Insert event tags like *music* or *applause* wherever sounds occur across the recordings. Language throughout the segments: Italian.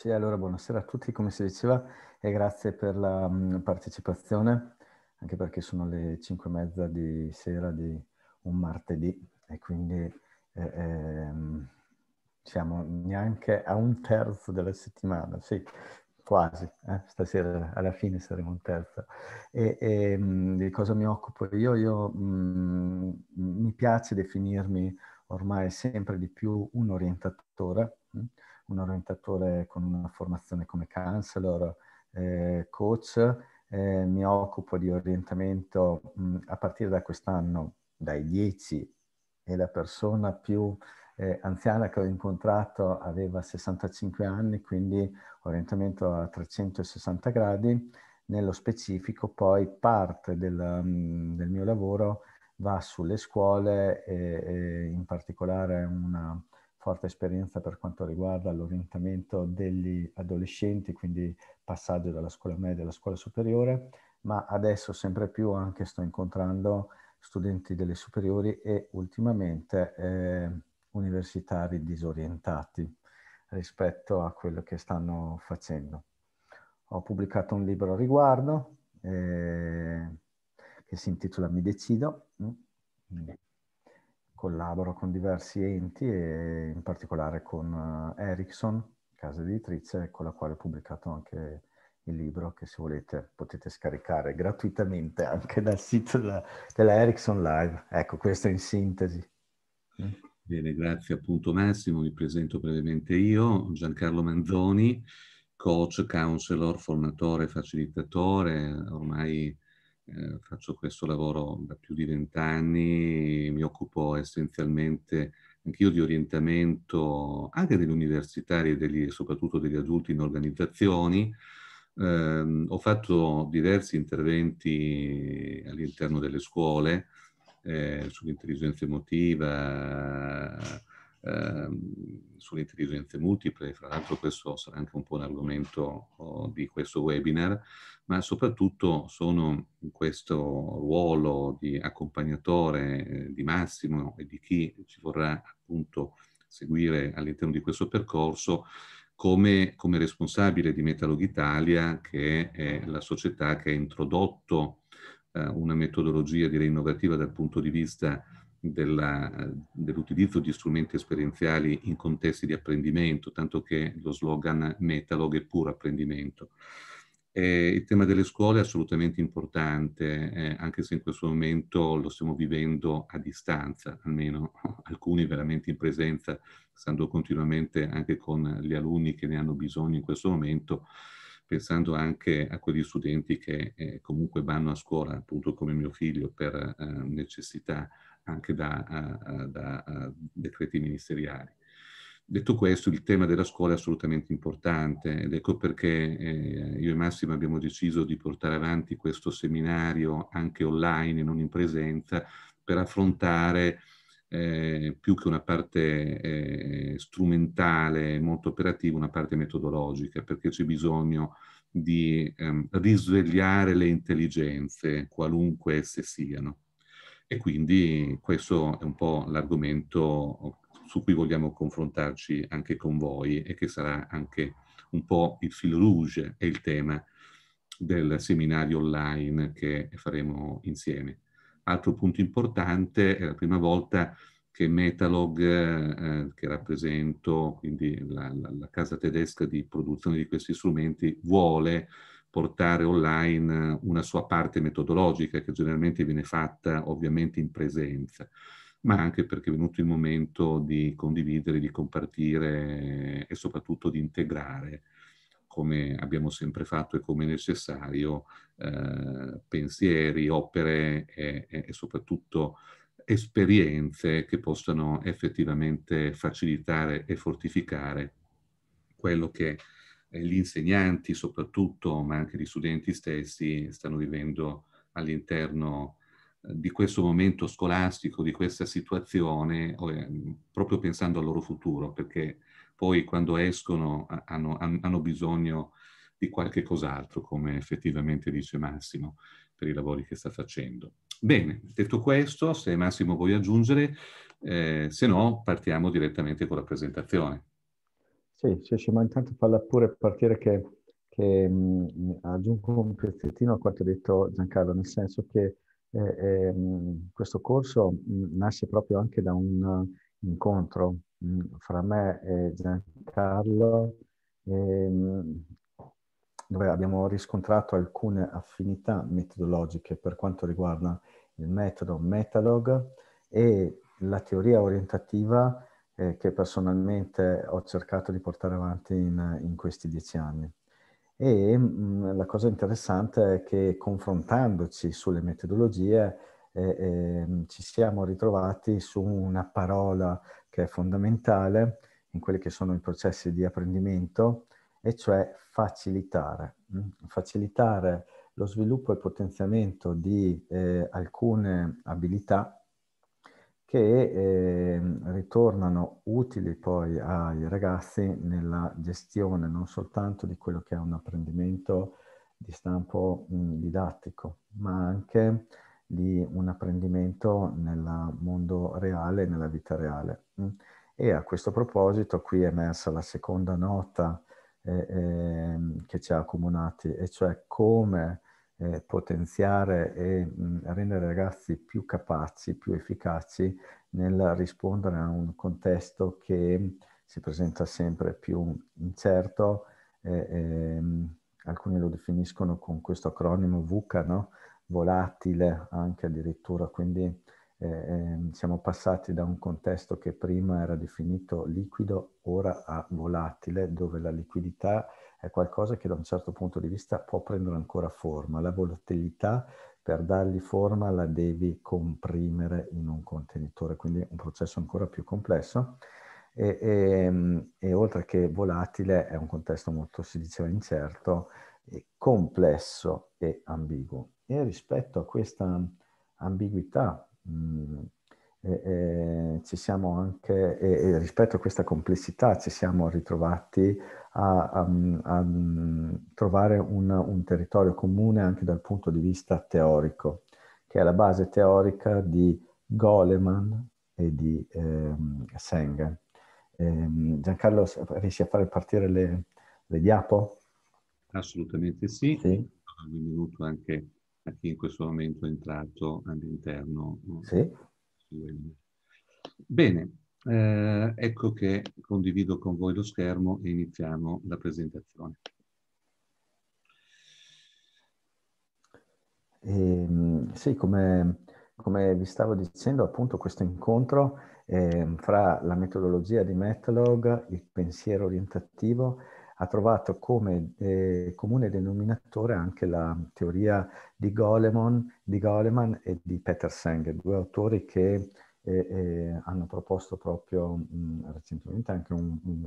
Sì, allora buonasera a tutti, come si diceva, e grazie per la mh, partecipazione, anche perché sono le 5 e mezza di sera di un martedì e quindi eh, eh, siamo neanche a un terzo della settimana, sì, quasi, eh? stasera alla fine saremo un terzo. E, e ehm, mh, di cosa mi occupo io? Io mh, mi piace definirmi ormai sempre di più un orientatore. Mh? un orientatore con una formazione come counselor, eh, coach, eh, mi occupo di orientamento mh, mm, a partire da quest'anno, dai 10, e la persona più eh, anziana che ho incontrato aveva 65 anni, quindi orientamento a 360 gradi. Nello specifico poi parte del, mm, del mio lavoro va sulle scuole e, e in particolare una, forte esperienza per quanto riguarda l'orientamento degli adolescenti, quindi passaggio dalla scuola media alla scuola superiore, ma adesso sempre più anche sto incontrando studenti delle superiori e ultimamente eh, universitari disorientati rispetto a quello che stanno facendo. Ho pubblicato un libro a riguardo eh, che si intitola Mi decido. Mm collaboro con diversi enti e in particolare con eh, Ericsson, casa editrice, con la quale ho pubblicato anche il libro che se volete potete scaricare gratuitamente anche dal sito della, della Ericsson Live. Ecco, questo in sintesi. Mm. Bene, grazie appunto Massimo, mi presento brevemente io, Giancarlo Manzoni, coach, counselor, formatore, facilitatore, ormai eh, faccio questo lavoro da più di vent'anni, mi occupo essenzialmente anch'io di orientamento anche degli universitari e degli, soprattutto degli adulti in organizzazioni. Eh, ho fatto diversi interventi all'interno delle scuole eh, sull'intelligenza emotiva, Ehm, sulle intelligenze multiple, fra l'altro questo sarà anche un po' l'argomento oh, di questo webinar, ma soprattutto sono in questo ruolo di accompagnatore eh, di Massimo e di chi ci vorrà appunto seguire all'interno di questo percorso come, come responsabile di Metalog Italia, che è la società che ha introdotto eh, una metodologia direi innovativa dal punto di vista dell'utilizzo di strumenti esperienziali in contesti di apprendimento, tanto che lo slogan Metalog è puro apprendimento. Eh, il tema delle scuole è assolutamente importante, eh, anche se in questo momento lo stiamo vivendo a distanza, almeno *laughs* alcuni veramente in presenza, stando continuamente anche con gli alunni che ne hanno bisogno in questo momento, pensando anche a quegli studenti che eh, comunque vanno a scuola, appunto come mio figlio, per eh, necessità anche da, da, da decreti ministeriali. Detto questo, il tema della scuola è assolutamente importante ed ecco perché eh, io e Massimo abbiamo deciso di portare avanti questo seminario anche online e non in presenza per affrontare eh, più che una parte eh, strumentale molto operativa, una parte metodologica, perché c'è bisogno di ehm, risvegliare le intelligenze, qualunque esse siano. E quindi questo è un po' l'argomento su cui vogliamo confrontarci anche con voi e che sarà anche un po' il fil rouge e il tema del seminario online che faremo insieme. Altro punto importante, è la prima volta che Metalog, eh, che rappresento, quindi la, la, la, casa tedesca di produzione di questi strumenti, vuole portare online eh, una sua parte metodologica che generalmente viene fatta ovviamente in presenza, ma anche perché è venuto il momento di condividere, di compartire eh, e soprattutto di integrare come abbiamo sempre fatto e come necessario, eh, pensieri, opere e, e soprattutto esperienze che possano effettivamente facilitare e fortificare quello che gli insegnanti soprattutto, ma anche gli studenti stessi, stanno vivendo all'interno eh, di questo momento scolastico, di questa situazione, eh, proprio pensando al loro futuro, perché poi quando escono hanno, hanno bisogno di qualche cos'altro, come effettivamente dice Massimo, per i lavori che sta facendo. Bene, detto questo, se Massimo vuoi aggiungere, eh, se no partiamo direttamente con la presentazione. Sì, sì, sì, ma intanto falla pure partire che, che mh, mm, aggiungo un pezzettino a quanto ha detto Giancarlo, nel senso che eh, eh, questo corso mh, mm, nasce proprio anche da un uh, incontro mh, mm, fra me e Giancarlo, ehm, dove abbiamo riscontrato alcune affinità metodologiche per quanto riguarda il metodo Metalog e la teoria orientativa eh, che personalmente ho cercato di portare avanti in, in questi dieci anni. E mh, mm, la cosa interessante è che confrontandoci sulle metodologie eh, eh, ci siamo ritrovati su una parola che è fondamentale in quelli che sono i processi di apprendimento, e cioè facilitare. Mm? Facilitare lo sviluppo e potenziamento di eh, alcune abilità che eh, ritornano utili poi ai ragazzi nella gestione non soltanto di quello che è un apprendimento di stampo mh, didattico, ma anche di un apprendimento nel mondo reale, nella vita reale. E a questo proposito qui è emersa la seconda nota eh, eh, che ci ha accomunati, e cioè come eh, potenziare e mh, rendere i ragazzi più capaci, più efficaci nel rispondere a un contesto che si presenta sempre più incerto. Eh, ehm, alcuni lo definiscono con questo acronimo VUCA, no? volatile anche addirittura, quindi eh, ehm, siamo passati da un contesto che prima era definito liquido, ora a volatile, dove la liquidità è qualcosa che da un certo punto di vista può prendere ancora forma. La volatilità, per dargli forma, la devi comprimere in un contenitore, quindi un processo ancora più complesso. E, e, ehm, e oltre che volatile, è un contesto molto, si diceva, incerto, complesso e ambiguo. E rispetto a questa ambiguità mh, mm, e, e anche, e, rispetto a questa complessità ci siamo ritrovati a, a, a trovare un, un, territorio comune anche dal punto di vista teorico, che è la base teorica di Goleman e di eh, Sengen. Ehm, Giancarlo, riesci a fare partire le, le diapo? Assolutamente sì. sì. Benvenuto anche a chi in questo momento è entrato all'interno. Sì. SQL. Bene, eh, ecco che condivido con voi lo schermo e iniziamo la presentazione. Eh, sì, come, come, vi stavo dicendo, appunto questo incontro eh, fra la metodologia di Metlog, il pensiero orientativo ha trovato come eh, comune denominatore anche la teoria di Goleman, di Goleman e di Peter Senge, due autori che eh, eh, hanno proposto proprio mh, recentemente anche un, un,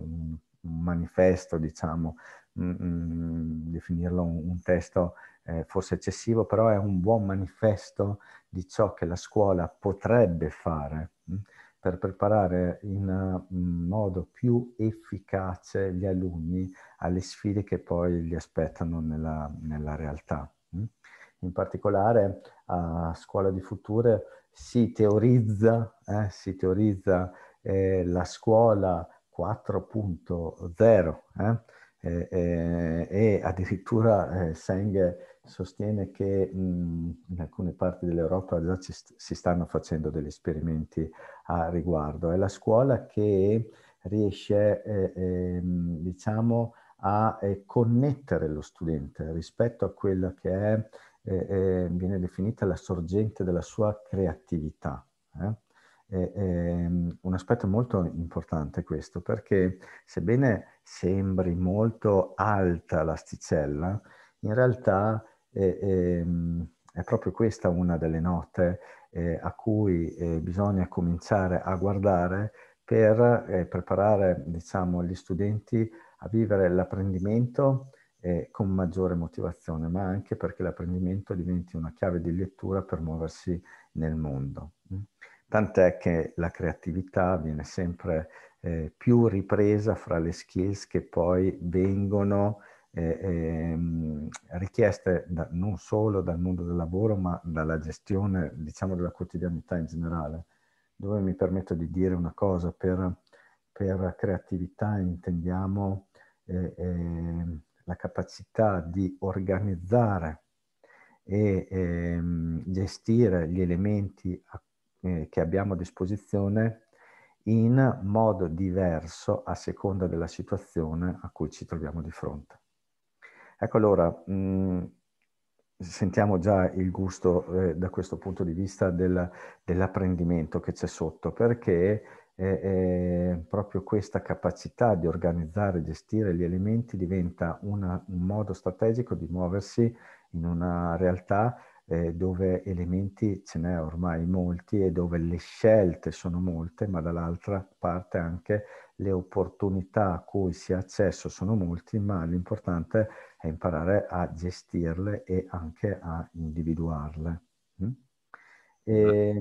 un manifesto, diciamo, mh, mh, definirlo un, un testo eh, forse eccessivo, però è un buon manifesto di ciò che la scuola potrebbe fare per preparare in eh, modo più efficace gli alunni alle sfide che poi li aspettano nella, nella realtà. Mm? In particolare a Scuola di Future si teorizza, eh, si teorizza eh, la scuola 4.0 eh? Eh, eh, e addirittura Seng sostiene che mh, in alcune parti dell'Europa già ci, si stanno facendo degli esperimenti a riguardo. È la scuola che riesce, eh, eh, diciamo, a eh, connettere lo studente rispetto a quella che è, eh, eh, viene definita la sorgente della sua creatività. Eh. Ehm, un aspetto molto importante questo, perché sebbene sembri molto alta l'asticella, in realtà e, e, ehm, è proprio questa una delle note eh, a cui eh, bisogna cominciare a guardare per eh, preparare diciamo, gli studenti a vivere l'apprendimento eh, con maggiore motivazione, ma anche perché l'apprendimento diventi una chiave di lettura per muoversi nel mondo. Tant'è che la creatività viene sempre eh, più ripresa fra le skills che poi vengono eh, ehm, richieste da, non solo dal mondo del lavoro, ma dalla gestione, diciamo, della quotidianità in generale, dove mi permetto di dire una cosa, per, per creatività intendiamo eh, eh, la capacità di organizzare e ehm, gestire gli elementi a, eh, che abbiamo a disposizione in modo diverso a seconda della situazione a cui ci troviamo di fronte. Ecco allora, mh, mm, sentiamo già il gusto eh, da questo punto di vista del, dell'apprendimento che c'è sotto, perché eh, proprio questa capacità di organizzare e gestire gli elementi diventa una, un modo strategico di muoversi in una realtà eh, dove elementi ce n'è ormai molti e dove le scelte sono molte, ma dall'altra parte anche le opportunità a cui si ha accesso sono molti, ma l'importante è imparare a gestirle e anche a individuarle. Mm? E,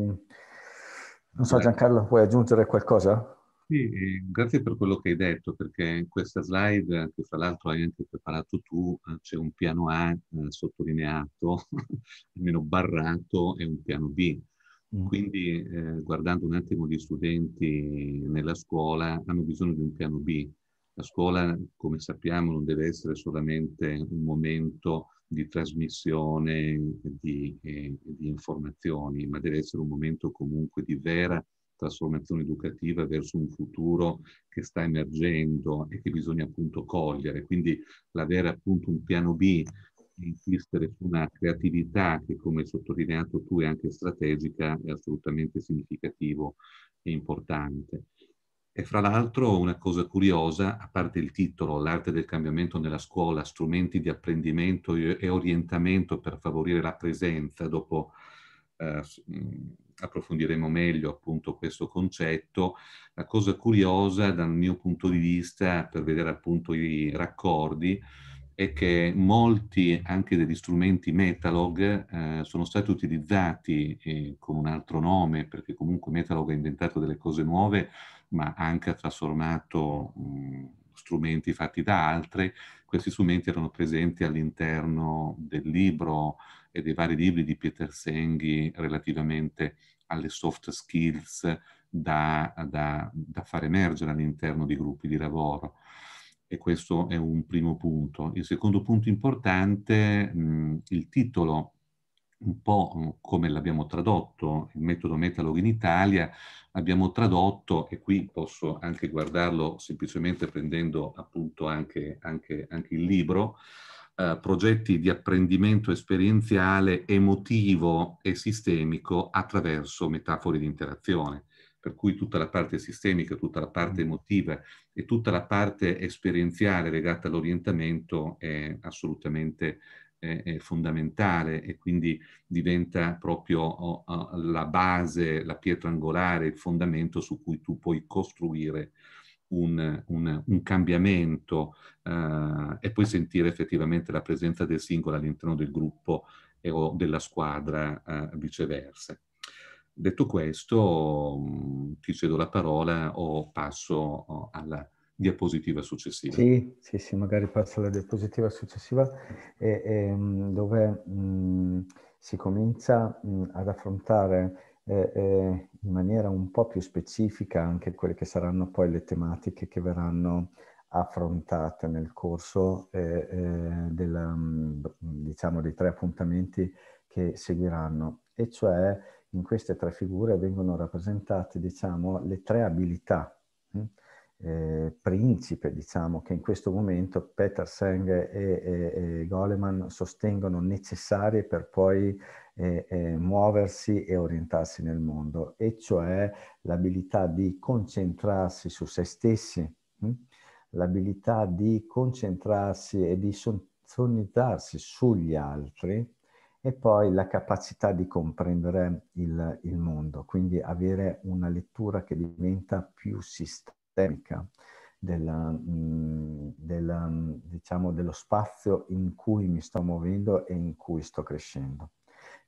non so Giancarlo, vuoi aggiungere qualcosa? Sì, grazie per quello che hai detto, perché in questa slide, che fra l'altro hai anche preparato tu, eh, c'è un piano A eh, sottolineato, *laughs* almeno barrato, e un piano B Mm. Quindi eh, guardando un attimo gli studenti nella scuola hanno bisogno di un piano B. La scuola, come sappiamo, non deve essere solamente un momento di trasmissione di, eh, di informazioni, ma deve essere un momento comunque di vera trasformazione educativa verso un futuro che sta emergendo e che bisogna appunto cogliere. Quindi l'avere appunto un piano B insistere su una creatività che, come hai sottolineato tu, è anche strategica, è assolutamente significativo e importante. E fra l'altro una cosa curiosa, a parte il titolo, l'arte del cambiamento nella scuola, strumenti di apprendimento e orientamento per favorire la presenza, dopo eh, approfondiremo meglio appunto questo concetto, la cosa curiosa dal mio punto di vista, per vedere appunto i raccordi, è che molti anche degli strumenti Metalog eh, sono stati utilizzati eh, con un altro nome, perché comunque Metalog ha inventato delle cose nuove, ma anche ha trasformato mh, strumenti fatti da altri. Questi strumenti erano presenti all'interno del libro e dei vari libri di Peter Senghi relativamente alle soft skills da, da, da far emergere all'interno di gruppi di lavoro e questo è un primo punto. Il secondo punto importante, mh, il titolo, un po' come l'abbiamo tradotto, il metodo Metalog in Italia, abbiamo tradotto, e qui posso anche guardarlo semplicemente prendendo appunto anche, anche, anche il libro, eh, progetti di apprendimento esperienziale, emotivo e sistemico attraverso metafore di interazione per cui tutta la parte sistemica, tutta la parte mm. emotiva e tutta la parte esperienziale legata all'orientamento è assolutamente è fondamentale e quindi diventa proprio la base, la pietra angolare, il fondamento su cui tu puoi costruire un, un, un cambiamento eh, e poi sentire effettivamente la presenza del singolo all'interno del gruppo e, eh, o della squadra eh, viceversa. Detto questo, mm, ti cedo la parola o passo oh, alla diapositiva successiva. Sì, sì, sì magari passo alla diapositiva successiva e, e, mm, dove mh, mm, si comincia mh, ad affrontare eh, eh, in maniera un po' più specifica anche quelle che saranno poi le tematiche che verranno affrontate nel corso eh, eh del, diciamo, dei tre appuntamenti che seguiranno, e cioè in queste tre figure vengono rappresentate, diciamo, le tre abilità hm? eh, principe, diciamo, che in questo momento Peter Seng e, e, e Goleman sostengono necessarie per poi eh, eh, muoversi e orientarsi nel mondo, e cioè l'abilità di concentrarsi su se stessi, hm? l'abilità di concentrarsi e di sintonizzarsi sugli altri, e poi la capacità di comprendere il, il mondo, quindi avere una lettura che diventa più sistemica della, mm, della, mm, diciamo, dello spazio in cui mi sto muovendo e in cui sto crescendo.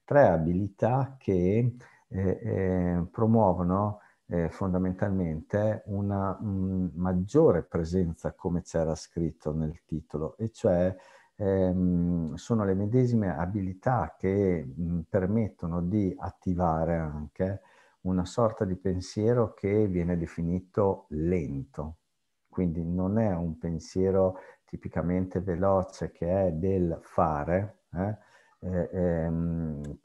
Tre abilità che eh, eh, promuovono eh, fondamentalmente una mh, mm, maggiore presenza, come c'era scritto nel titolo, e cioè ehm, sono le medesime abilità che mh, permettono di attivare anche una sorta di pensiero che viene definito lento, quindi non è un pensiero tipicamente veloce che è del fare eh, e, e, ehm,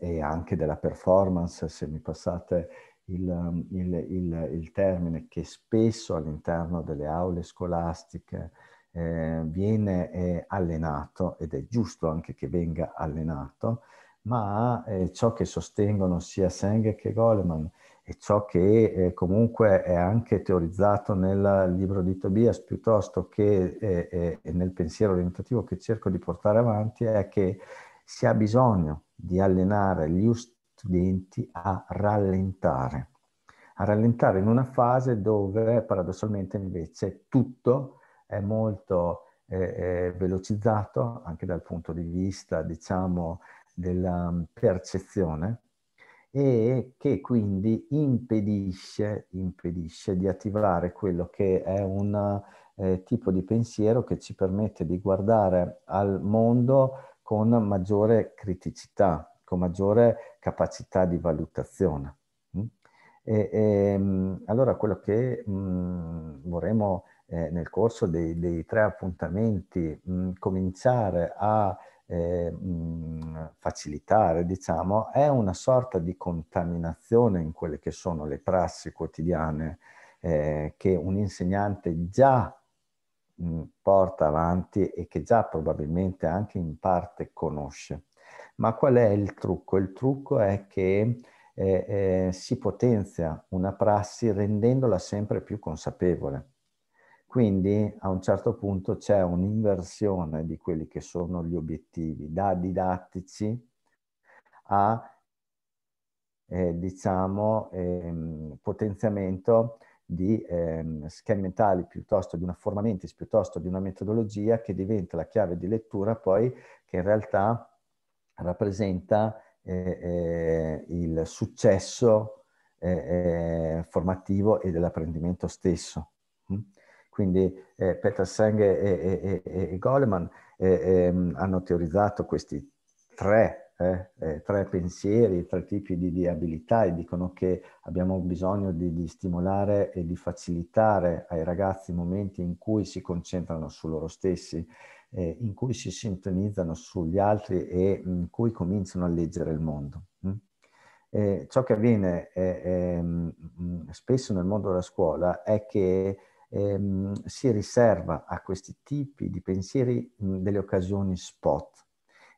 e, anche della performance, se mi passate il, il, il, il termine, che spesso all'interno delle aule scolastiche eh, viene eh, allenato, ed è giusto anche che venga allenato, ma eh, ciò che sostengono sia Seng che Goleman e ciò che eh, comunque è anche teorizzato nel libro di Tobias piuttosto che eh, eh, nel pensiero orientativo che cerco di portare avanti è che si ha bisogno di allenare gli studenti a rallentare, a rallentare in una fase dove paradossalmente invece tutto è molto eh, velocizzato anche dal punto di vista, diciamo, della mm, percezione e che quindi impedisce, impedisce di attivare quello che è un eh, tipo di pensiero che ci permette di guardare al mondo con maggiore criticità, con maggiore capacità di valutazione. Mm? E, e ehm, allora quello che mh, mm, vorremmo eh, nel corso dei, dei tre appuntamenti mh, mm, cominciare a eh, mh, mm, facilitare, diciamo, è una sorta di contaminazione in quelle che sono le prassi quotidiane eh, che un insegnante già mh, mm, porta avanti e che già probabilmente anche in parte conosce. Ma qual è il trucco? Il trucco è che eh, eh, si potenzia una prassi rendendola sempre più consapevole. Quindi a un certo punto c'è un'inversione di quelli che sono gli obiettivi, da didattici a eh, diciamo, ehm, potenziamento di ehm, schemi mentali piuttosto di una forma mentis piuttosto di una metodologia che diventa la chiave di lettura poi che in realtà rappresenta eh, eh, il successo eh, eh, formativo e dell'apprendimento stesso. Mm? Quindi eh, Peter Senge e, e, e Goleman eh, ehm, hanno teorizzato questi tre, eh, eh, tre, pensieri, tre tipi di, di abilità e dicono che abbiamo bisogno di, di stimolare e di facilitare ai ragazzi momenti in cui si concentrano su loro stessi eh, in cui si sintonizzano sugli altri e in cui cominciano a leggere il mondo. Mm? E ciò che avviene è, è, ehm, mm, spesso nel mondo della scuola è che ehm, si riserva a questi tipi di pensieri mh, delle occasioni spot.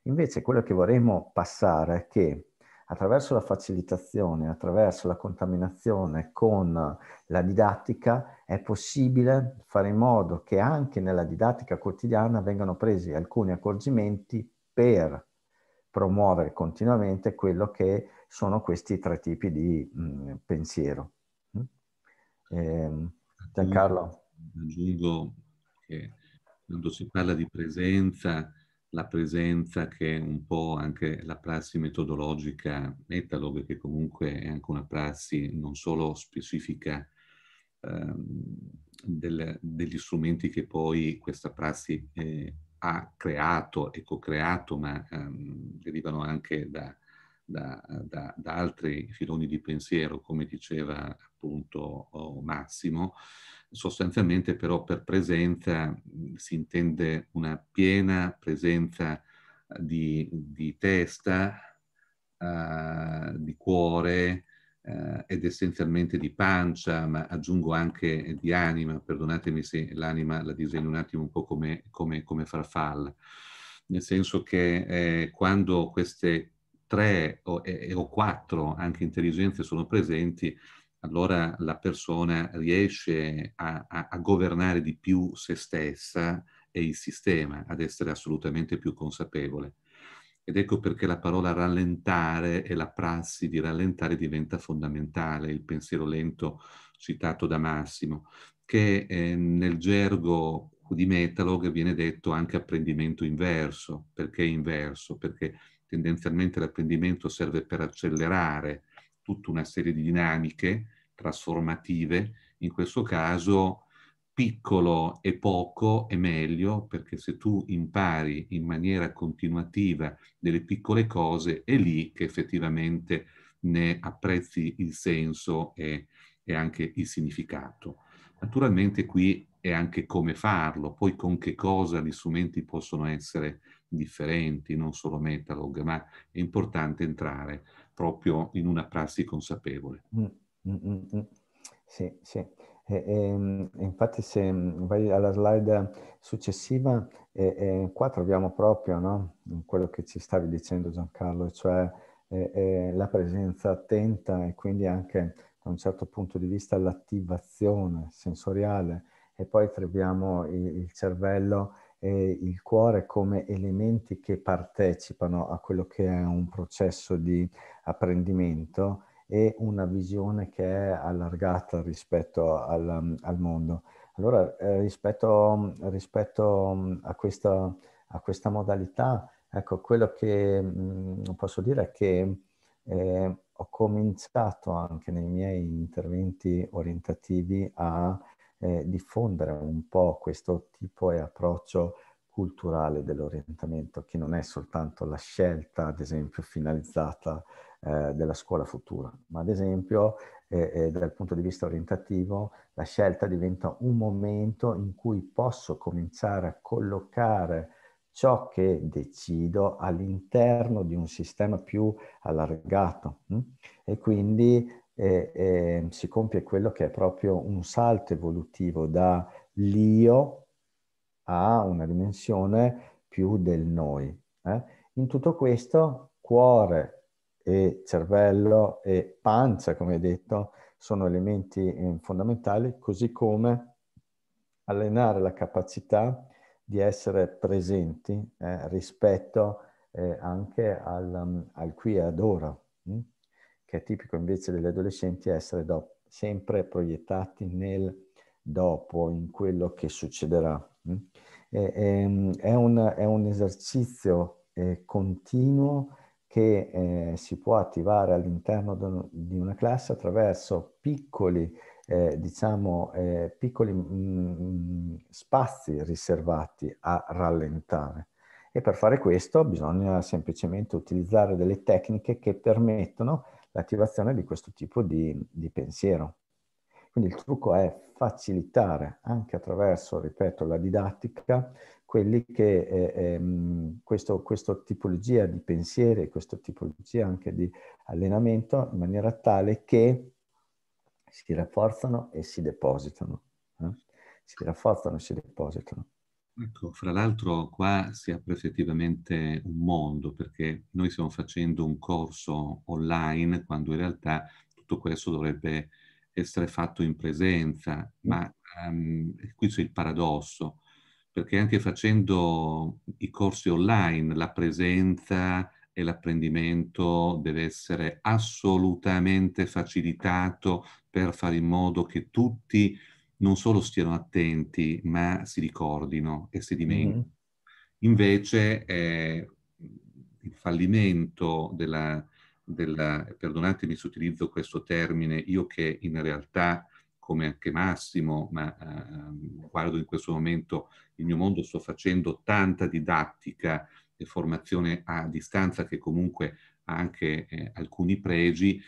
Invece quello che vorremmo passare è che attraverso la facilitazione, attraverso la contaminazione con la didattica, è possibile fare in modo che anche nella didattica quotidiana vengano presi alcuni accorgimenti per promuovere continuamente quello che sono questi tre tipi di mh, pensiero. Mm? Ehm. Giancarlo. Aggiungo che quando si parla di presenza, la presenza che è un po' anche la prassi metodologica metalog, che comunque è anche una prassi non solo specifica eh, del, degli strumenti che poi questa prassi eh, ha creato e co-creato, ma ehm, derivano anche da, da, da, da, altri filoni di pensiero, come diceva punto massimo. Sostanzialmente però per presenza si intende una piena presenza eh, di, di testa, eh, di cuore eh, ed essenzialmente di pancia, ma aggiungo anche di anima, perdonatemi se l'anima la disegno un attimo un po' come, come, come farfalla, nel senso che eh, quando queste tre o, eh, o quattro anche intelligenze sono presenti, allora la persona riesce a, a, a, governare di più se stessa e il sistema, ad essere assolutamente più consapevole. Ed ecco perché la parola rallentare e la prassi di rallentare diventa fondamentale, il pensiero lento citato da Massimo, che eh, nel gergo di Metalog viene detto anche apprendimento inverso. Perché inverso? Perché tendenzialmente l'apprendimento serve per accelerare tutta una serie di dinamiche trasformative, in questo caso piccolo e poco è meglio perché se tu impari in maniera continuativa delle piccole cose è lì che effettivamente ne apprezzi il senso e, e anche il significato. Naturalmente qui è anche come farlo, poi con che cosa gli strumenti possono essere differenti, non solo Metalog, ma è importante entrare proprio in una prassi consapevole. Mm. Mm, mm, mm. sì, sì. E, ehm, e, infatti se vai alla slide successiva, e, qua troviamo proprio no? quello che ci stavi dicendo Giancarlo, cioè la presenza attenta e quindi anche da un certo punto di vista l'attivazione sensoriale e poi troviamo il, il cervello e il cuore come elementi che partecipano a quello che è un processo di apprendimento e una visione che è allargata rispetto al, al mondo. Allora, eh, rispetto, rispetto a, questa, a, questa, modalità, ecco, quello che mh, posso dire è che eh, ho cominciato anche nei miei interventi orientativi a eh, diffondere un po' questo tipo e approccio culturale dell'orientamento, che non è soltanto la scelta, ad esempio, finalizzata eh, della scuola futura, ma ad esempio eh, eh, dal punto di vista orientativo la scelta diventa un momento in cui posso cominciare a collocare ciò che decido all'interno di un sistema più allargato mh? Mm? e quindi eh, eh, si compie quello che è proprio un salto evolutivo dall'io a una dimensione più del noi. Eh? In tutto questo, cuore, e cervello e pancia, come detto, sono elementi eh, fondamentali, così come allenare la capacità di essere presenti eh, rispetto eh, anche al, mm, al, qui e ad ora, mh? Mm? che è tipico invece degli adolescenti essere do- sempre proiettati nel dopo, in quello che succederà. Mm? E, e, ehm, è, un, è, un, esercizio eh, continuo che eh, si può attivare all'interno di una classe attraverso piccoli, eh, diciamo, eh, piccoli mh, mm, mm, spazi riservati a rallentare. E per fare questo bisogna semplicemente utilizzare delle tecniche che permettono l'attivazione di questo tipo di, di pensiero. Quindi il trucco è facilitare anche attraverso, ripeto, la didattica, quelli che eh, eh, questo, questa tipologia di pensieri, questa tipologia anche di allenamento in maniera tale che si rafforzano e si depositano. Eh? Si rafforzano e si depositano. Ecco, fra l'altro qua si apre effettivamente un mondo perché noi stiamo facendo un corso online quando in realtà tutto questo dovrebbe essere fatto in presenza, mm. ma um, qui c'è il paradosso, perché anche facendo i corsi online la presenza e l'apprendimento deve essere assolutamente facilitato per fare in modo che tutti non solo stiano attenti, ma si ricordino e si dimentichino. Mm-hmm. Invece eh, il fallimento della, della, perdonatemi se utilizzo questo termine, io che in realtà, come anche Massimo, ma eh, guardo in questo momento il mio mondo, sto facendo tanta didattica e formazione a distanza che comunque ha anche eh, alcuni pregi,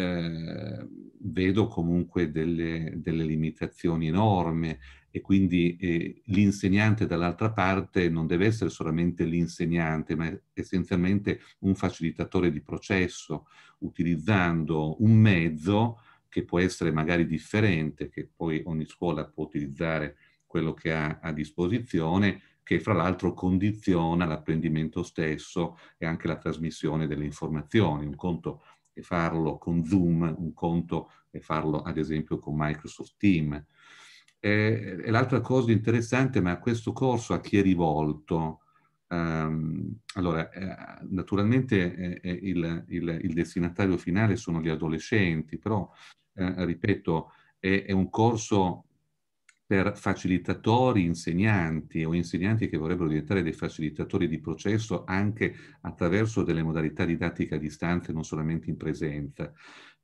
eh, vedo comunque delle, delle, limitazioni enormi e quindi eh, l'insegnante dall'altra parte non deve essere solamente l'insegnante, ma essenzialmente un facilitatore di processo, utilizzando un mezzo che può essere magari differente, che poi ogni scuola può utilizzare quello che ha a disposizione, che fra l'altro condiziona l'apprendimento stesso e anche la trasmissione delle informazioni. Un conto e farlo con Zoom, un conto e farlo ad esempio con Microsoft Team. E, e l'altra cosa interessante, ma questo corso a chi è rivolto? Um, allora, eh, naturalmente eh, eh, il, il, il, destinatario finale sono gli adolescenti, però, eh, ripeto, è, è un corso per facilitatori, insegnanti o insegnanti che vorrebbero diventare dei facilitatori di processo anche attraverso delle modalità didattiche a distanza e non solamente in presenza,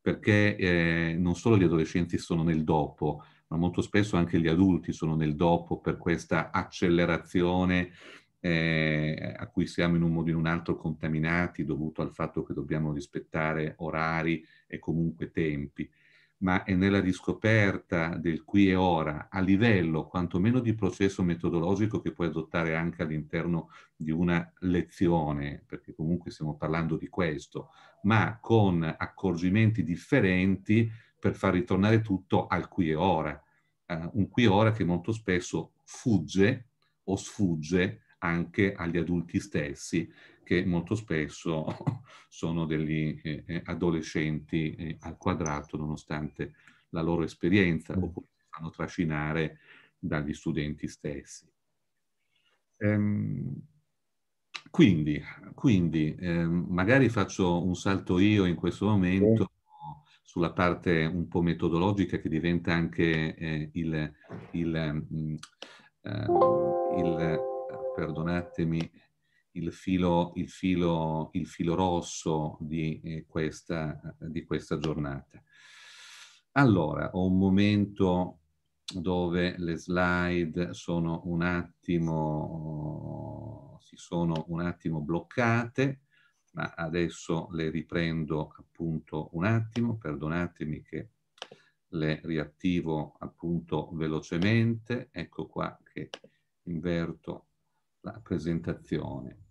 perché eh, non solo gli adolescenti sono nel dopo, ma molto spesso anche gli adulti sono nel dopo per questa accelerazione eh, a cui siamo in un modo o in un altro contaminati dovuto al fatto che dobbiamo rispettare orari e comunque tempi ma è nella riscoperta del qui e ora, a livello quantomeno di processo metodologico che puoi adottare anche all'interno di una lezione, perché comunque stiamo parlando di questo, ma con accorgimenti differenti per far ritornare tutto al qui e ora. Uh, un qui e ora che molto spesso fugge o sfugge anche agli adulti stessi che molto spesso *laughs* sono degli eh, eh, adolescenti eh, al quadrato nonostante la loro esperienza mm. oppure si fanno trascinare dagli studenti stessi. Ehm, quindi, quindi eh, magari faccio un salto io in questo momento sulla parte un po' metodologica che diventa anche eh, il, il, mm, ehm, il, eh, perdonatemi, il filo, il filo, il filo rosso di, eh, questa, eh, di questa giornata. Allora, ho un momento dove le slide sono un attimo, si sono un attimo bloccate, ma adesso le riprendo appunto un attimo, perdonatemi che le riattivo appunto velocemente, ecco qua che inverto la presentazione.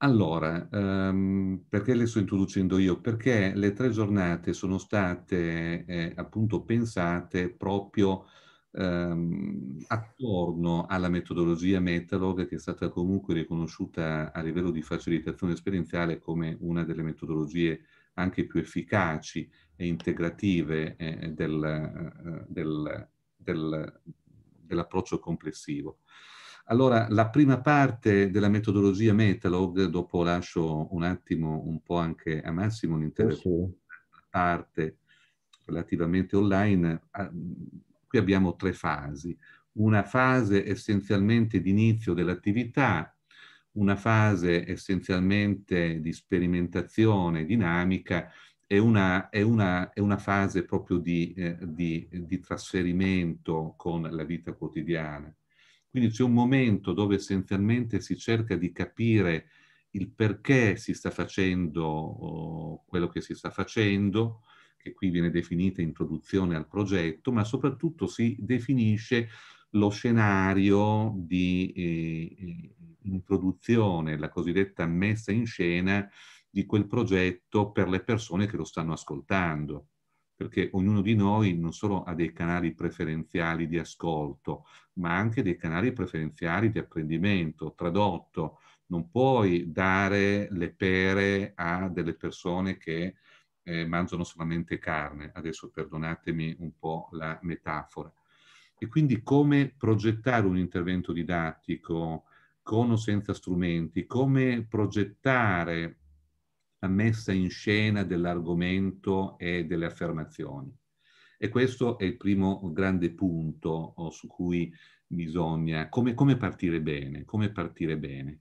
Allora, ehm, perché le sto introducendo io? Perché le tre giornate sono state eh, appunto pensate proprio ehm, attorno alla metodologia Metalog che è stata comunque riconosciuta a livello di facilitazione esperienziale come una delle metodologie anche più efficaci e integrative eh, del, eh, del, del, dell'approccio complessivo. Allora, la prima parte della metodologia Metalog, dopo lascio un attimo un po' anche a Massimo un'intera sì. parte relativamente online, ah, qui abbiamo tre fasi. Una fase essenzialmente di inizio dell'attività, una fase essenzialmente di sperimentazione dinamica e una, e una, e una fase proprio di, eh, di, di trasferimento con la vita quotidiana. Quindi c'è un momento dove essenzialmente si cerca di capire il perché si sta facendo oh, quello che si sta facendo, che qui viene definita introduzione al progetto, ma soprattutto si definisce lo scenario di eh, eh introduzione, la cosiddetta messa in scena di quel progetto per le persone che lo stanno ascoltando perché ognuno di noi non solo ha dei canali preferenziali di ascolto, ma anche dei canali preferenziali di apprendimento. Tradotto, non puoi dare le pere a delle persone che eh, mangiano solamente carne. Adesso perdonatemi un po' la metafora. E quindi come progettare un intervento didattico con o senza strumenti, come progettare la messa in scena dell'argomento e delle affermazioni. E questo è il primo grande punto oh, su cui bisogna, come, come partire bene, come partire bene.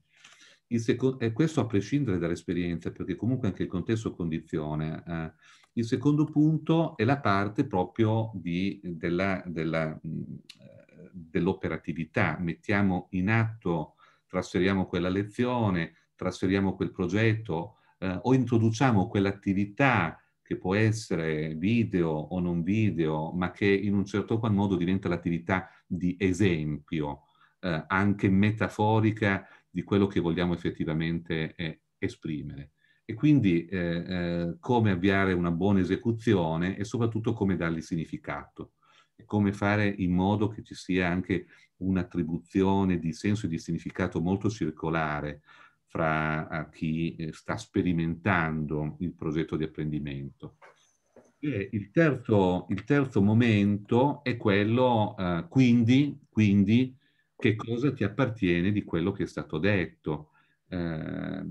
Seco- e questo a prescindere dall'esperienza, perché comunque anche il contesto condiziona. Eh, il secondo punto è la parte proprio di, della, della, eh, dell'operatività. Mettiamo in atto, trasferiamo quella lezione, trasferiamo quel progetto, eh, o introduciamo quell'attività che può essere video o non video, ma che in un certo qual modo diventa l'attività di esempio, eh, anche metaforica di quello che vogliamo effettivamente eh, esprimere. E quindi eh, eh come avviare una buona esecuzione e soprattutto come dargli significato e come fare in modo che ci sia anche un'attribuzione di senso e di significato molto circolare fra chi eh, sta sperimentando il progetto di apprendimento. E il, terzo, il terzo momento è quello, eh, quindi, quindi, che cosa ti appartiene di quello che è stato detto, eh,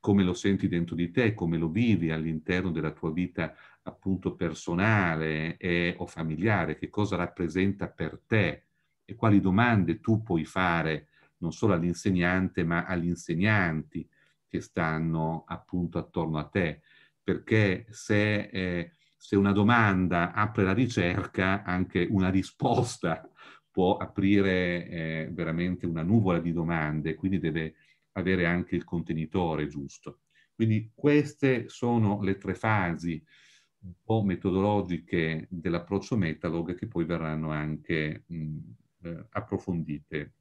come lo senti dentro di te, come lo vivi all'interno della tua vita appunto personale e, o familiare, che cosa rappresenta per te e quali domande tu puoi fare non solo all'insegnante ma agli insegnanti che stanno appunto attorno a te, perché se, eh, se una domanda apre la ricerca, anche una risposta può aprire eh, veramente una nuvola di domande, quindi deve avere anche il contenitore giusto. Quindi queste sono le tre fasi un po' metodologiche dell'approccio Metalog che poi verranno anche mh, eh, approfondite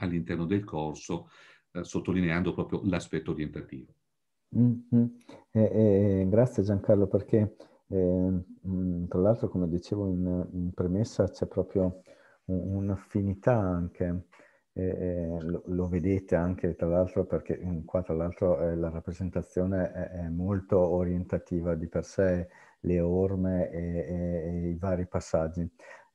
all'interno del corso, eh, sottolineando proprio l'aspetto orientativo. Mm-hmm. Eh, eh, grazie Giancarlo perché mh, ehm, mm, tra l'altro come dicevo in, in premessa c'è proprio un, un'affinità anche, eh, eh, lo, lo, vedete anche tra l'altro perché mm, qua tra l'altro eh, la rappresentazione è, è, molto orientativa di per sé le orme e, e, e i vari passaggi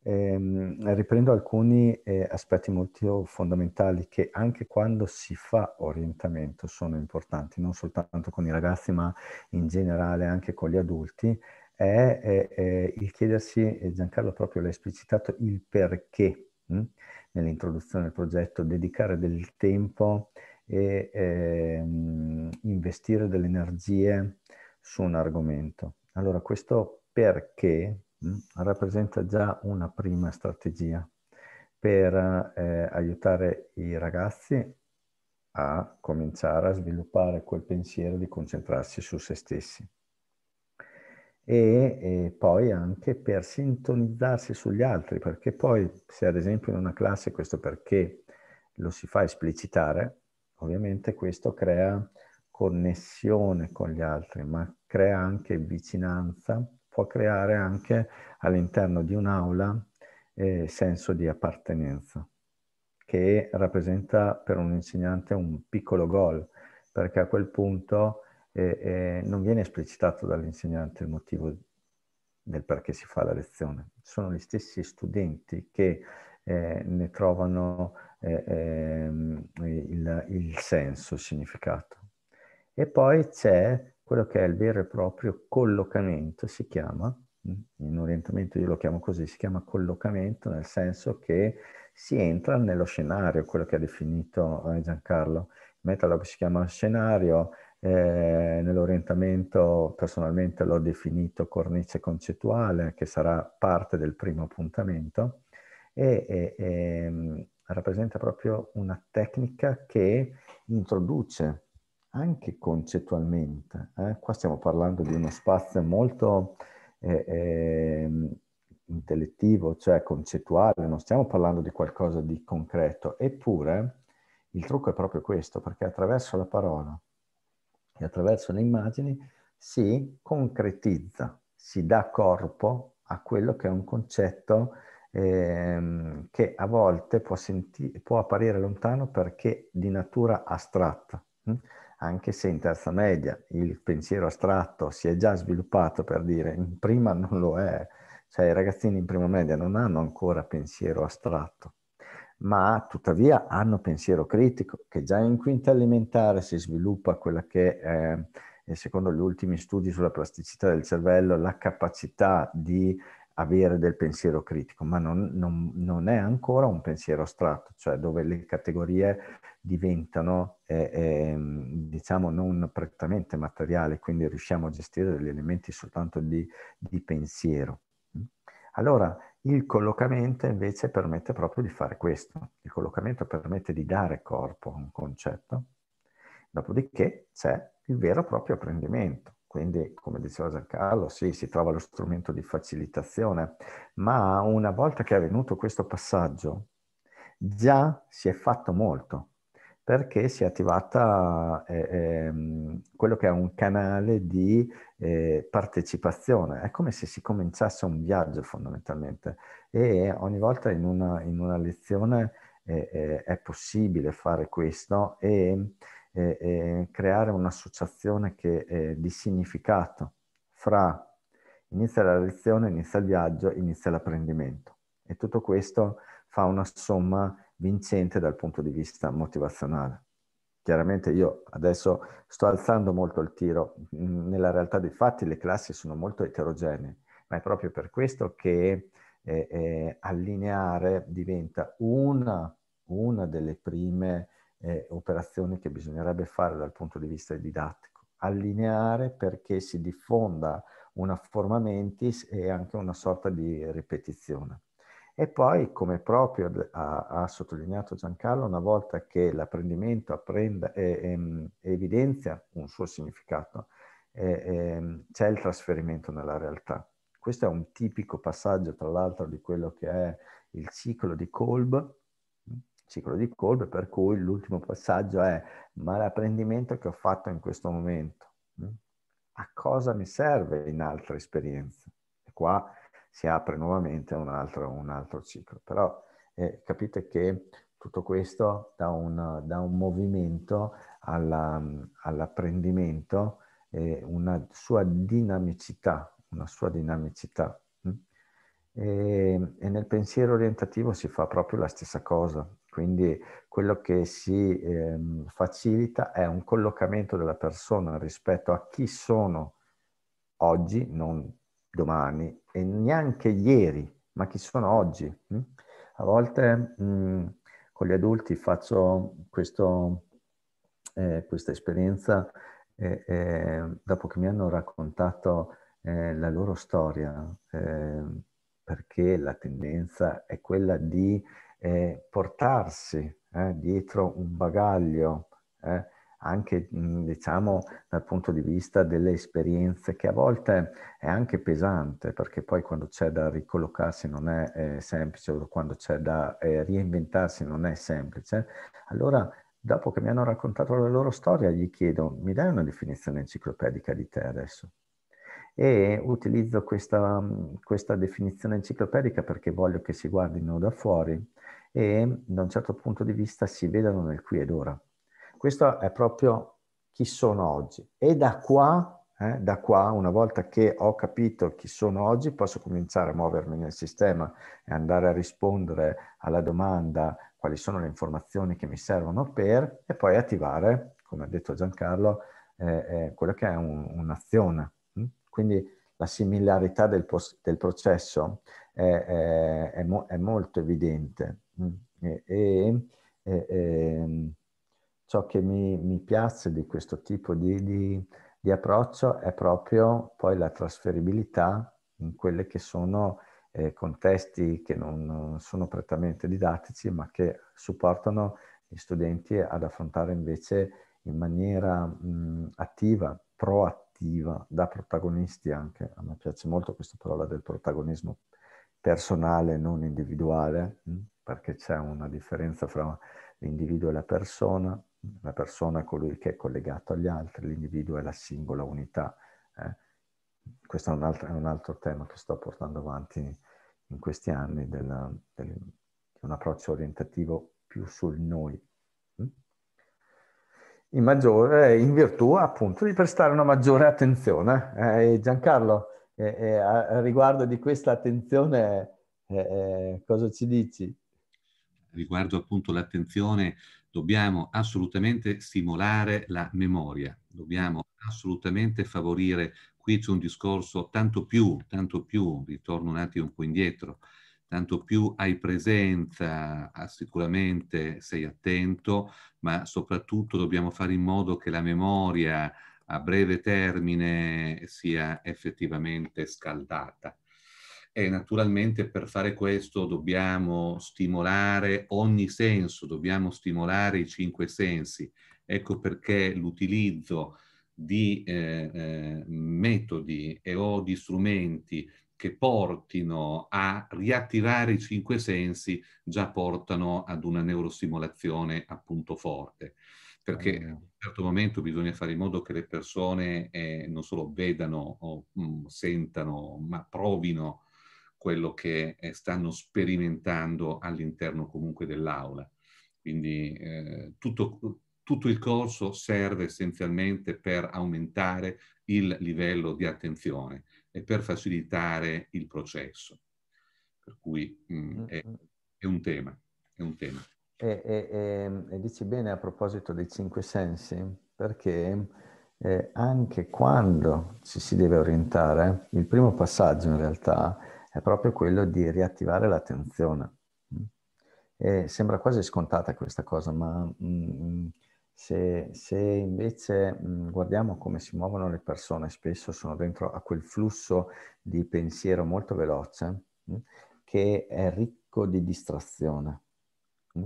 ehm, riprendo alcuni eh, aspetti molto fondamentali che anche quando si fa orientamento sono importanti, non soltanto con i ragazzi ma in generale anche con gli adulti, è, è, è il chiedersi, Giancarlo proprio l'ha esplicitato, il perché mh? Hm, nell'introduzione del progetto, dedicare del tempo e ehm, investire delle energie su un argomento. Allora, questo perché Mm? rappresenta già una prima strategia per eh, aiutare i ragazzi a cominciare a sviluppare quel pensiero di concentrarsi su se stessi e, e, poi anche per sintonizzarsi sugli altri, perché poi se ad esempio in una classe questo perché lo si fa esplicitare, ovviamente questo crea connessione con gli altri, ma crea anche vicinanza può creare anche all'interno di un'aula eh, senso di appartenenza, che rappresenta per un insegnante un piccolo gol, perché a quel punto eh, eh, non viene esplicitato dall'insegnante il motivo del perché si fa la lezione. Sono gli stessi studenti che eh, ne trovano eh, ehm, il, il senso, il significato. E poi c'è quello che è il vero e proprio collocamento si chiama, mm, in orientamento io lo chiamo così, si chiama collocamento nel senso che si entra nello scenario, quello che ha definito eh, Giancarlo. Il metalog si chiama scenario, eh, nell'orientamento personalmente l'ho definito cornice concettuale, che sarà parte del primo appuntamento, e, e, e ehm, rappresenta proprio una tecnica che introduce anche concettualmente. Eh? Qua stiamo parlando di uno spazio molto eh, eh, intellettivo, cioè concettuale, non stiamo parlando di qualcosa di concreto. Eppure il trucco è proprio questo, perché attraverso la parola e attraverso le immagini si concretizza, si dà corpo a quello che è un concetto ehm, che a volte può, senti- può apparire lontano perché di natura astratta. Hm? anche se in terza media il pensiero astratto si è già sviluppato per dire in prima non lo è, cioè i ragazzini in prima media non hanno ancora pensiero astratto, ma tuttavia hanno pensiero critico che già in quinta elementare si sviluppa quella che è, eh, secondo gli ultimi studi sulla plasticità del cervello, la capacità di avere del pensiero critico, ma non, non, non, è ancora un pensiero astratto, cioè dove le categorie diventano, eh, eh, diciamo, non prettamente materiali, quindi riusciamo a gestire degli elementi soltanto di, di pensiero. Allora, il collocamento invece permette proprio di fare questo. Il collocamento permette di dare corpo a un concetto, dopodiché c'è il vero e proprio apprendimento. Quindi, come diceva Giancarlo, sì, si trova lo strumento di facilitazione, ma una volta che è avvenuto questo passaggio, già si è fatto molto, perché si è attivata eh, eh, quello che è un canale di eh, partecipazione. È come se si cominciasse un viaggio fondamentalmente e ogni volta in una, in una lezione eh, eh, è possibile fare questo e eh, eh, creare un'associazione eh, di significato fra inizia la lezione, inizia il viaggio, inizia l'apprendimento. E tutto questo fa una somma vincente dal punto di vista motivazionale. Chiaramente io adesso sto alzando molto il tiro, nella realtà dei fatti le classi sono molto eterogenee, ma è proprio per questo che eh, eh, allineare diventa una, una delle prime eh, operazioni che bisognerebbe fare dal punto di vista didattico, allineare perché si diffonda una forma mentis e anche una sorta di ripetizione. E poi, come proprio ha, ha sottolineato Giancarlo, una volta che l'apprendimento apprenda, eh, eh, evidenzia un suo significato, ehm, c'è il trasferimento nella realtà. Questo è un tipico passaggio, tra l'altro, di quello che è il ciclo di Kolb, ciclo di colpe, per cui l'ultimo passaggio è ma l'apprendimento che ho fatto in questo momento, mm, a cosa mi serve in altre esperienze? E qua si apre nuovamente un altro, un altro ciclo, però eh, capite che tutto questo dà un, da un movimento alla, all'apprendimento eh, una sua dinamicità, una sua dinamicità. Mm. E, e, nel pensiero orientativo si fa proprio la stessa cosa, quindi quello che si eh, facilita è un collocamento della persona rispetto a chi sono oggi, non domani e neanche ieri, ma chi sono oggi. Mm? A volte mh, mm, con gli adulti faccio questo, eh, questa esperienza eh, eh, dopo che mi hanno raccontato eh, la loro storia, ehm, perché la tendenza è quella di eh, portarsi dietro un bagaglio eh, anche mm, diciamo dal punto di vista delle esperienze che a volte è anche pesante perché poi quando c'è da ricollocarsi non è eh, semplice o quando c'è da eh, reinventarsi non è semplice allora dopo che mi hanno raccontato la loro storia gli chiedo mi dai una definizione enciclopedica di te adesso e utilizzo questa, mm, questa definizione enciclopedica perché voglio che si guardino da fuori e da un certo punto di vista si vedano nel qui ed ora. Questo è proprio chi sono oggi. E da qua, eh, da qua, una volta che ho capito chi sono oggi, posso cominciare a muovermi nel sistema e andare a rispondere alla domanda quali sono le informazioni che mi servono per, e poi attivare, come ha detto Giancarlo, eh, eh, quello che è un, un'azione. Mm? Quindi la similarità del, del processo è, è, è, mo è, molto evidente. Mm. E, e, e ehm, ciò che mi, mi, piace di questo tipo di, di, di, approccio è proprio poi la trasferibilità in quelli che sono eh, contesti che non sono prettamente didattici, ma che supportano gli studenti ad affrontare invece in maniera mh, mm, attiva, proattiva attiva da protagonisti anche, a me piace molto questa parola del protagonismo personale, non individuale, mm, perché c'è una differenza fra l'individuo e la persona, mm, la persona è colui che è collegato agli altri, l'individuo è la singola unità. Eh. Questo è un, altro, è un, altro, tema che sto portando avanti in questi anni, della, del, un approccio orientativo più sul noi, in, maggiore, in virtù appunto di prestare una maggiore attenzione. Eh, Giancarlo, eh, eh, a, riguardo di questa attenzione, eh, eh, cosa ci dici? Riguardo appunto l'attenzione, dobbiamo assolutamente stimolare la memoria, dobbiamo assolutamente favorire, qui c'è un discorso tanto più, tanto più, ritorno un attimo un po' indietro, tanto più hai presenza, ah, sicuramente sei attento, ma soprattutto dobbiamo fare in modo che la memoria a breve termine sia effettivamente scaldata. E naturalmente per fare questo dobbiamo stimolare ogni senso, dobbiamo stimolare i cinque sensi. Ecco perché l'utilizzo di eh, eh, metodi e o di strumenti che portino a riattivare i cinque sensi già portano ad una neurostimolazione appunto forte, perché a ah. un certo momento bisogna fare in modo che le persone eh, non solo vedano o mh, mm, sentano, ma provino quello che eh, stanno sperimentando all'interno comunque dell'aula. Quindi eh, tutto, tutto il corso serve essenzialmente per aumentare il livello di attenzione e per facilitare il processo. Per cui mh, mm, mm, è, mm. è, un tema, è un tema. E, e, e, dici bene a proposito dei cinque sensi, perché eh, anche quando ci si deve orientare, il primo passaggio in realtà è proprio quello di riattivare l'attenzione. E sembra quasi scontata questa cosa, ma mh, se, se invece mh, mhmm, guardiamo come si muovono le persone, spesso sono dentro a quel flusso di pensiero molto veloce mh, che è ricco di distrazione, mh?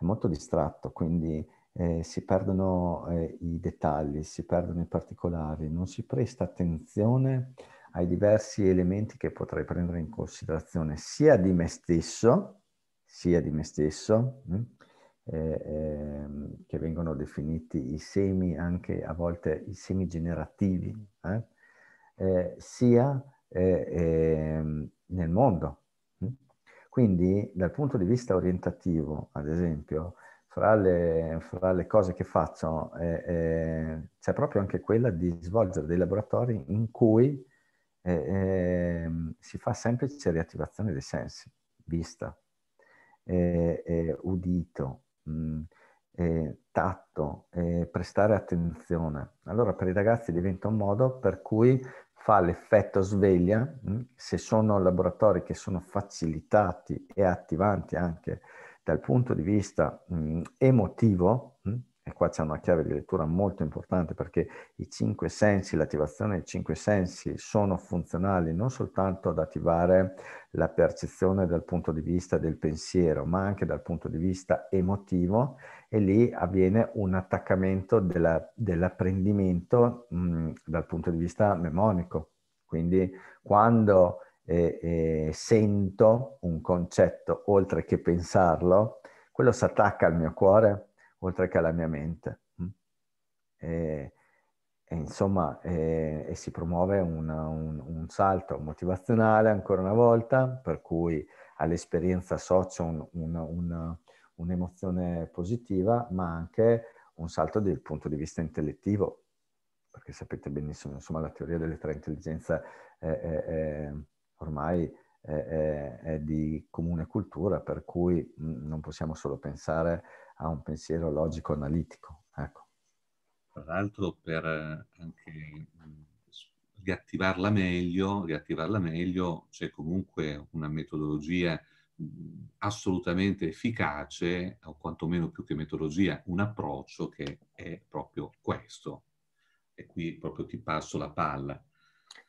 è molto distratto, quindi eh, si perdono eh, i dettagli, si perdono i particolari, non si presta attenzione ai diversi elementi che potrei prendere in considerazione sia di me stesso, sia di me stesso, mh? eh, ehm, che vengono definiti i semi, anche a volte i semi generativi, mm. eh, eh, sia eh, ehm, nel mondo. Mm. Quindi dal punto di vista orientativo, ad esempio, fra le, fra le cose che faccio eh, eh, c'è proprio anche quella di svolgere dei laboratori in cui eh, ehm, si fa semplice riattivazione dei sensi, vista, udito, mh, mm, eh, tatto, eh, prestare attenzione. Allora per i ragazzi diventa un modo per cui fa l'effetto sveglia, mh, mm, se sono laboratori che sono facilitati e attivanti anche dal punto di vista mh, mm, emotivo, e qua c'è una chiave di lettura molto importante perché i cinque sensi, l'attivazione dei cinque sensi sono funzionali non soltanto ad attivare la percezione dal punto di vista del pensiero, ma anche dal punto di vista emotivo e lì avviene un attaccamento della, dell'apprendimento mh, dal punto di vista memonico. Quindi quando eh, eh, sento un concetto oltre che pensarlo, quello si attacca al mio cuore oltre che alla mia mente. Mm. E, e insomma, e, e si promuove una, un, un, salto motivazionale ancora una volta, per cui all'esperienza socio un, un, un'emozione positiva, ma anche un salto dal punto di vista intellettivo, perché sapete benissimo, insomma, la teoria delle tre intelligenze è, è, è ormai è, di comune cultura, per cui mm, non possiamo solo pensare a un pensiero logico-analitico. Ecco. Tra l'altro per eh, anche riattivarla meglio, riattivarla meglio c'è comunque una metodologia assolutamente efficace, o quantomeno più che metodologia, un approccio che è proprio questo. E qui proprio ti passo la palla.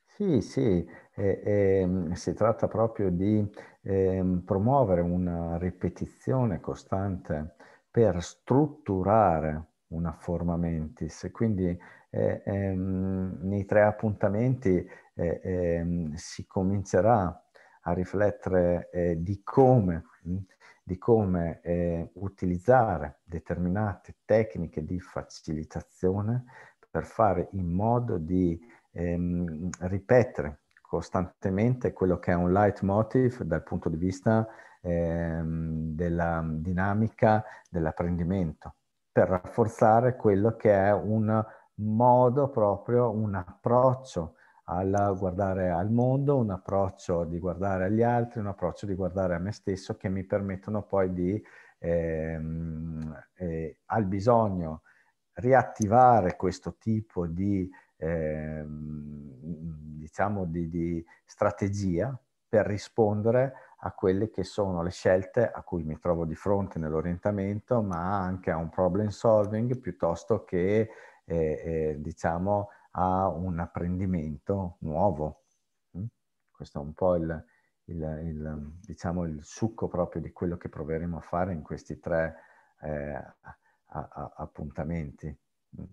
Sì, sì, eh, eh, si tratta proprio di eh, promuovere una ripetizione costante per strutturare una forma mentis. Quindi eh, ehm, nei tre appuntamenti eh, ehm, si comincerà a riflettere eh, di come, mm, di come eh, utilizzare determinate tecniche di facilitazione per fare in modo di ehm, ripetere costantemente quello che è un leitmotiv dal punto di vista ehm, della dinamica dell'apprendimento per rafforzare quello che è un modo proprio, un approccio al guardare al mondo, un approccio di guardare agli altri, un approccio di guardare a me stesso che mi permettono poi di ehm, eh, al bisogno riattivare questo tipo di, ehm, diciamo di, di strategia per rispondere a quelle che sono le scelte a cui mi trovo di fronte nell'orientamento, ma anche a un problem solving piuttosto che eh, eh, diciamo a un apprendimento nuovo. Mm? Questo è un po' il, il, il, diciamo, il succo proprio di quello che proveremo a fare in questi tre eh, a, a, appuntamenti. Mm.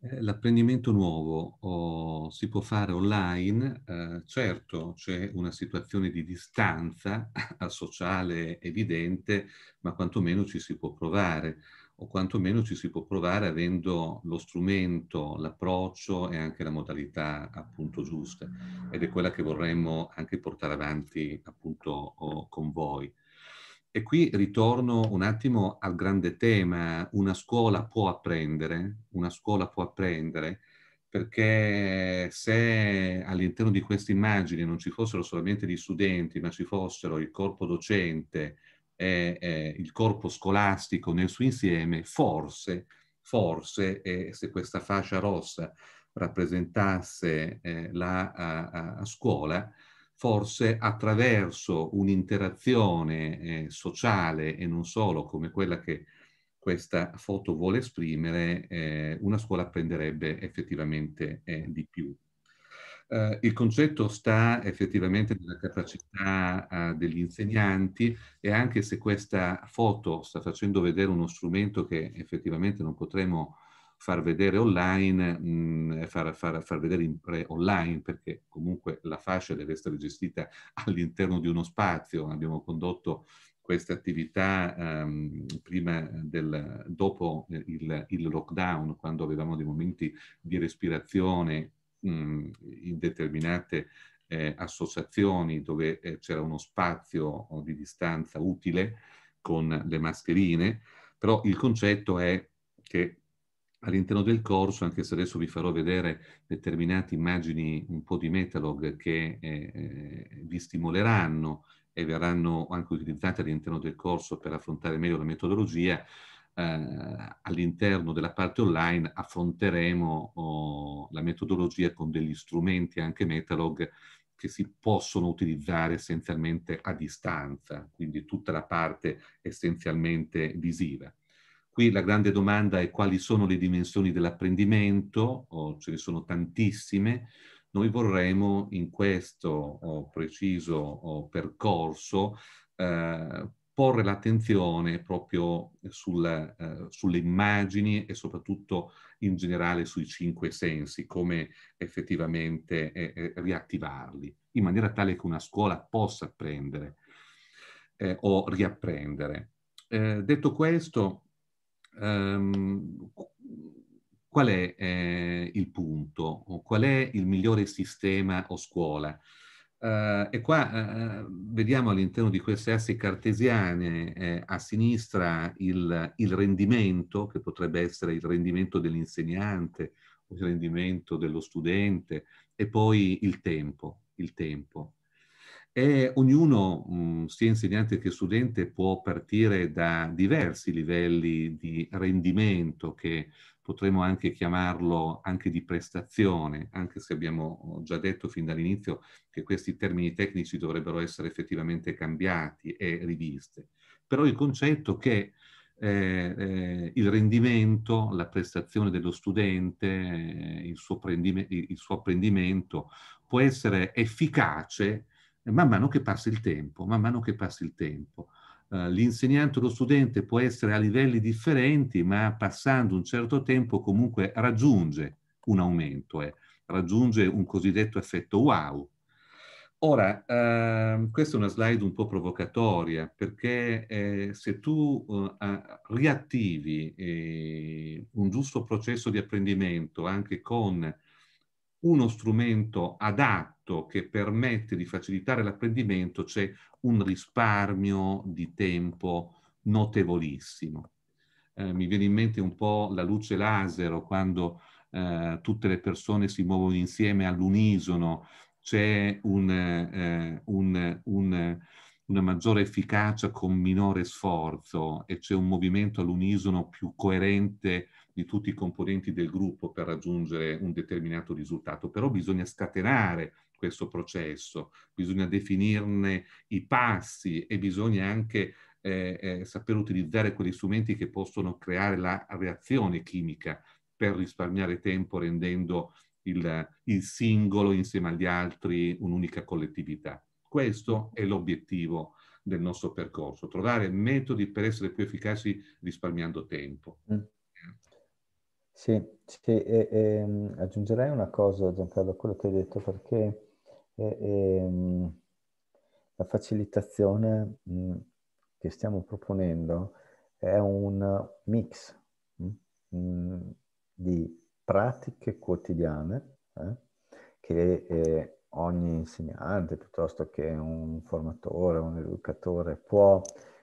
Eh, l'apprendimento nuovo oh, si può fare online, eh, certo c'è una situazione di distanza *laughs* sociale evidente, ma quantomeno ci si può provare, o quantomeno ci si può provare avendo lo strumento, l'approccio e anche la modalità appunto giusta. Ed è quella che vorremmo anche portare avanti appunto oh, con voi. E qui ritorno un attimo al grande tema, una scuola può apprendere, una scuola può apprendere, perché se all'interno di queste immagini non ci fossero solamente gli studenti, ma ci fossero il corpo docente e, e il corpo scolastico nel suo insieme, forse, forse eh, se questa fascia rossa rappresentasse eh, la a, a scuola, forse attraverso un'interazione eh, sociale e non solo come quella che questa foto vuole esprimere, eh, una scuola apprenderebbe effettivamente eh, di più. Eh, il concetto sta effettivamente nella capacità eh, degli insegnanti e anche se questa foto sta facendo vedere uno strumento che effettivamente non potremo far vedere online, mh, mm, far, far, far, vedere in pre online, perché comunque la fascia deve essere gestita *laughs* all'interno di uno spazio. Abbiamo condotto questa attività um, prima del, dopo eh, il, il, lockdown, quando avevamo dei momenti di respirazione mh, mm, in determinate eh, associazioni dove eh, c'era uno spazio oh, di distanza utile con le mascherine, però il concetto è che all'interno del corso, anche se adesso vi farò vedere determinate immagini un po' di Metalog che eh, eh, vi stimoleranno e verranno anche utilizzate all'interno del corso per affrontare meglio la metodologia, eh, all'interno della parte online affronteremo oh, la metodologia con degli strumenti anche Metalog che si possono utilizzare essenzialmente a distanza, quindi tutta la parte essenzialmente visiva. Qui la grande domanda è quali sono le dimensioni dell'apprendimento, oh, ce ne sono tantissime. Noi vorremmo in questo oh, preciso oh, percorso eh, porre l'attenzione proprio sulla, eh, sulle immagini e soprattutto in generale sui cinque sensi, come effettivamente eh, riattivarli, in maniera tale che una scuola possa apprendere eh, o riapprendere. Eh, detto questo, ehm, qual è eh, il punto o qual è il migliore sistema o scuola? Eh, e qua eh, eh vediamo all'interno di queste assi cartesiane eh, a sinistra il, il, rendimento, che potrebbe essere il rendimento dell'insegnante, il rendimento dello studente, e poi il tempo, il tempo. E ognuno, mh, mm, sia insegnante che studente, può partire da diversi livelli di rendimento che potremmo anche chiamarlo anche di prestazione, anche se abbiamo oh, già detto fin dall'inizio che questi termini tecnici dovrebbero essere effettivamente cambiati e riviste. Però il concetto che eh, eh, il rendimento, la prestazione dello studente, eh, il, suo il, suo apprendimento può essere efficace man mano che passa il tempo, man mano che passa il tempo. Eh, l'insegnante o lo studente può essere a livelli differenti, ma passando un certo tempo comunque raggiunge un aumento, eh, raggiunge un cosiddetto effetto wow. Ora, uh, questa è una slide un po' provocatoria, perché eh, se tu uh, riattivi eh, un giusto processo di apprendimento anche con uno strumento adatto, prodotto che permette di facilitare l'apprendimento c'è un risparmio di tempo notevolissimo. Eh, mi viene in mente un po' la luce laser o quando eh, tutte le persone si muovono insieme all'unisono, c'è un, eh, un, un, una maggiore efficacia con minore sforzo e c'è un movimento all'unisono più coerente di tutti i componenti del gruppo per raggiungere un determinato risultato, però bisogna scatenare questo processo, bisogna definirne i passi e bisogna anche eh, eh, saper utilizzare quegli strumenti che possono creare la reazione chimica per risparmiare tempo rendendo il, il singolo insieme agli altri un'unica collettività. Questo è l'obiettivo del nostro percorso, trovare metodi per essere più efficaci risparmiando tempo. Mm. Sì, sì e, e, ehm, aggiungerei una cosa Giancarlo a quello che hai detto perché e, e, mm, la facilitazione mm, che stiamo proponendo è un mix mm, di pratiche quotidiane eh, che eh, ogni insegnante piuttosto che un formatore, un educatore può,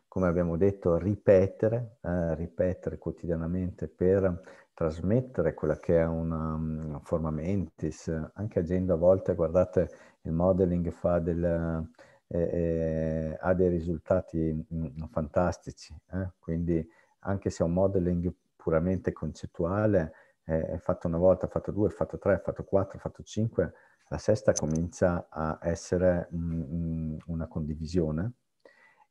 come abbiamo detto, ripetere, eh, ripetere quotidianamente per trasmettere quella che è una, una forma mentis, anche agendo a volte, guardate, il modeling fa del, eh, eh, ha dei risultati mh, mm, mm, fantastici, eh? quindi anche se è un modeling puramente concettuale, è fatto una volta, fatto due, fatto tre, fatto quattro, fatto cinque, la sesta comincia a essere mh, mh, una condivisione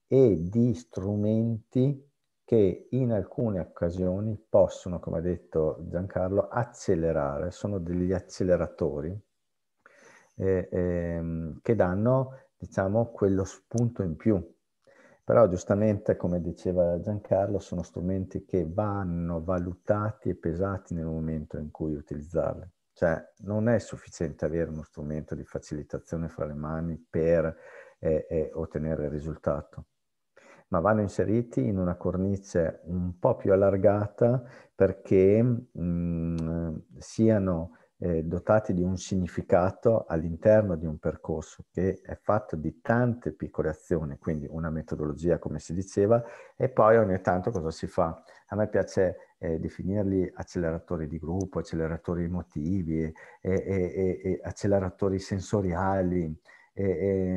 e di strumenti che in alcune occasioni possono, come ha detto Giancarlo, accelerare, sono degli acceleratori eh, ehm, che danno, diciamo, quello spunto in più. Però giustamente, come diceva Giancarlo, sono strumenti che vanno valutati e pesati nel momento in cui utilizzarli. Cioè non è sufficiente avere uno strumento di facilitazione fra le mani per eh, eh, ottenere il risultato ma vanno inseriti in una cornice un po' più allargata perché mh, siano eh, dotati di un significato all'interno di un percorso che è fatto di tante piccole azioni, quindi una metodologia come si diceva, e poi ogni tanto cosa si fa? A me piace eh, definirli acceleratori di gruppo, acceleratori emotivi, e, e, e, acceleratori sensoriali,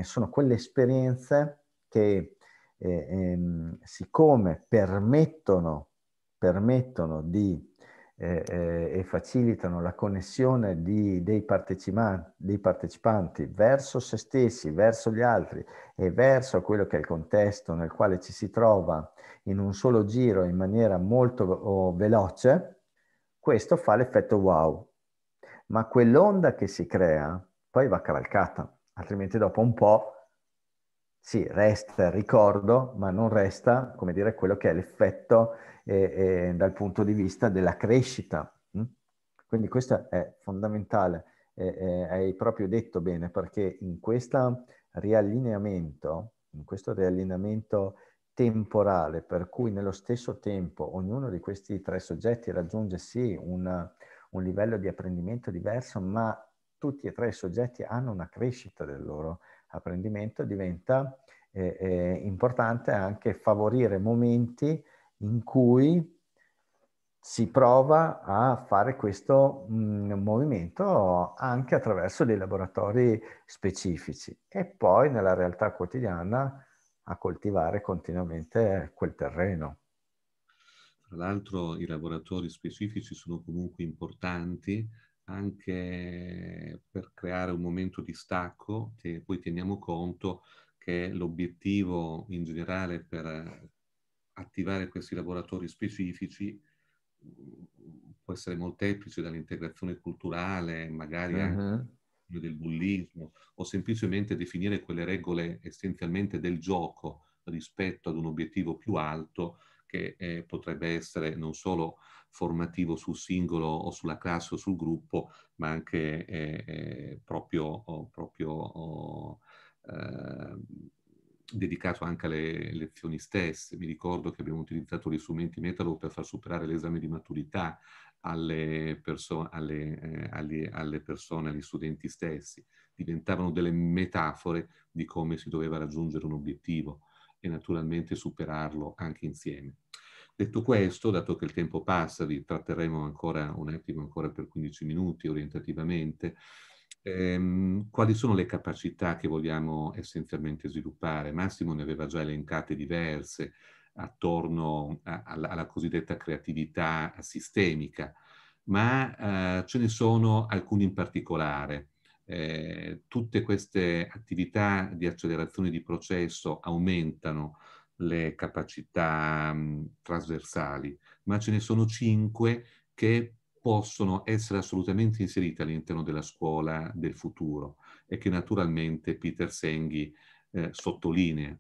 sono quelle esperienze che eh, ehm, siccome permettono, permettono di, eh, eh, e facilitano la connessione di, dei, partecipanti, dei, partecipanti verso se stessi, verso gli altri e verso quello che è il contesto nel quale ci si trova in un solo giro in maniera molto oh, veloce, questo fa l'effetto wow. Ma quell'onda che si crea poi va cavalcata, altrimenti dopo un po' sì, resta il ricordo, ma non resta, come dire, quello che è l'effetto eh, eh, dal punto di vista della crescita. Mm? Quindi questo è fondamentale, eh, eh, hai proprio detto bene, perché in questo riallineamento, in questo riallineamento temporale, per cui nello stesso tempo ognuno di questi tre soggetti raggiunge sì una, un livello di apprendimento diverso, ma tutti e tre i soggetti hanno una crescita del loro apprendimento diventa eh, eh, importante anche favorire momenti in cui si prova a fare questo mh, mm, movimento anche attraverso dei laboratori specifici e poi nella realtà quotidiana a coltivare continuamente quel terreno. Tra l'altro i laboratori specifici sono comunque importanti anche per creare un momento di stacco che poi teniamo conto che l'obiettivo in generale per eh, attivare questi lavoratori specifici mm, può essere molteplice dall'integrazione culturale, magari uh-huh. anche mm-hmm. del bullismo, o semplicemente definire quelle regole essenzialmente del gioco rispetto ad un obiettivo più alto che eh, potrebbe essere non solo formativo sul singolo o sulla classe o sul gruppo, ma anche eh, eh proprio, proprio eh, dedicato anche alle lezioni stesse. Mi ricordo che abbiamo utilizzato gli strumenti metalo per far superare l'esame di maturità alle, perso- alle, eh, alle, alle, persone, agli studenti stessi. Diventavano delle metafore di come si doveva raggiungere un obiettivo e naturalmente superarlo anche insieme. Detto questo, dato che il tempo passa, vi tratteremo ancora un attimo, ancora per 15 minuti orientativamente, ehm, quali sono le capacità che vogliamo essenzialmente sviluppare? Massimo ne aveva già elencate diverse attorno a, alla, alla, cosiddetta creatività sistemica, ma eh, ce ne sono alcune in particolare eh, tutte queste attività di accelerazione di processo aumentano le capacità mh, mm, trasversali, ma ce ne sono cinque che possono essere assolutamente inserite all'interno della scuola del futuro e che naturalmente Peter Senghi eh, sottolinea.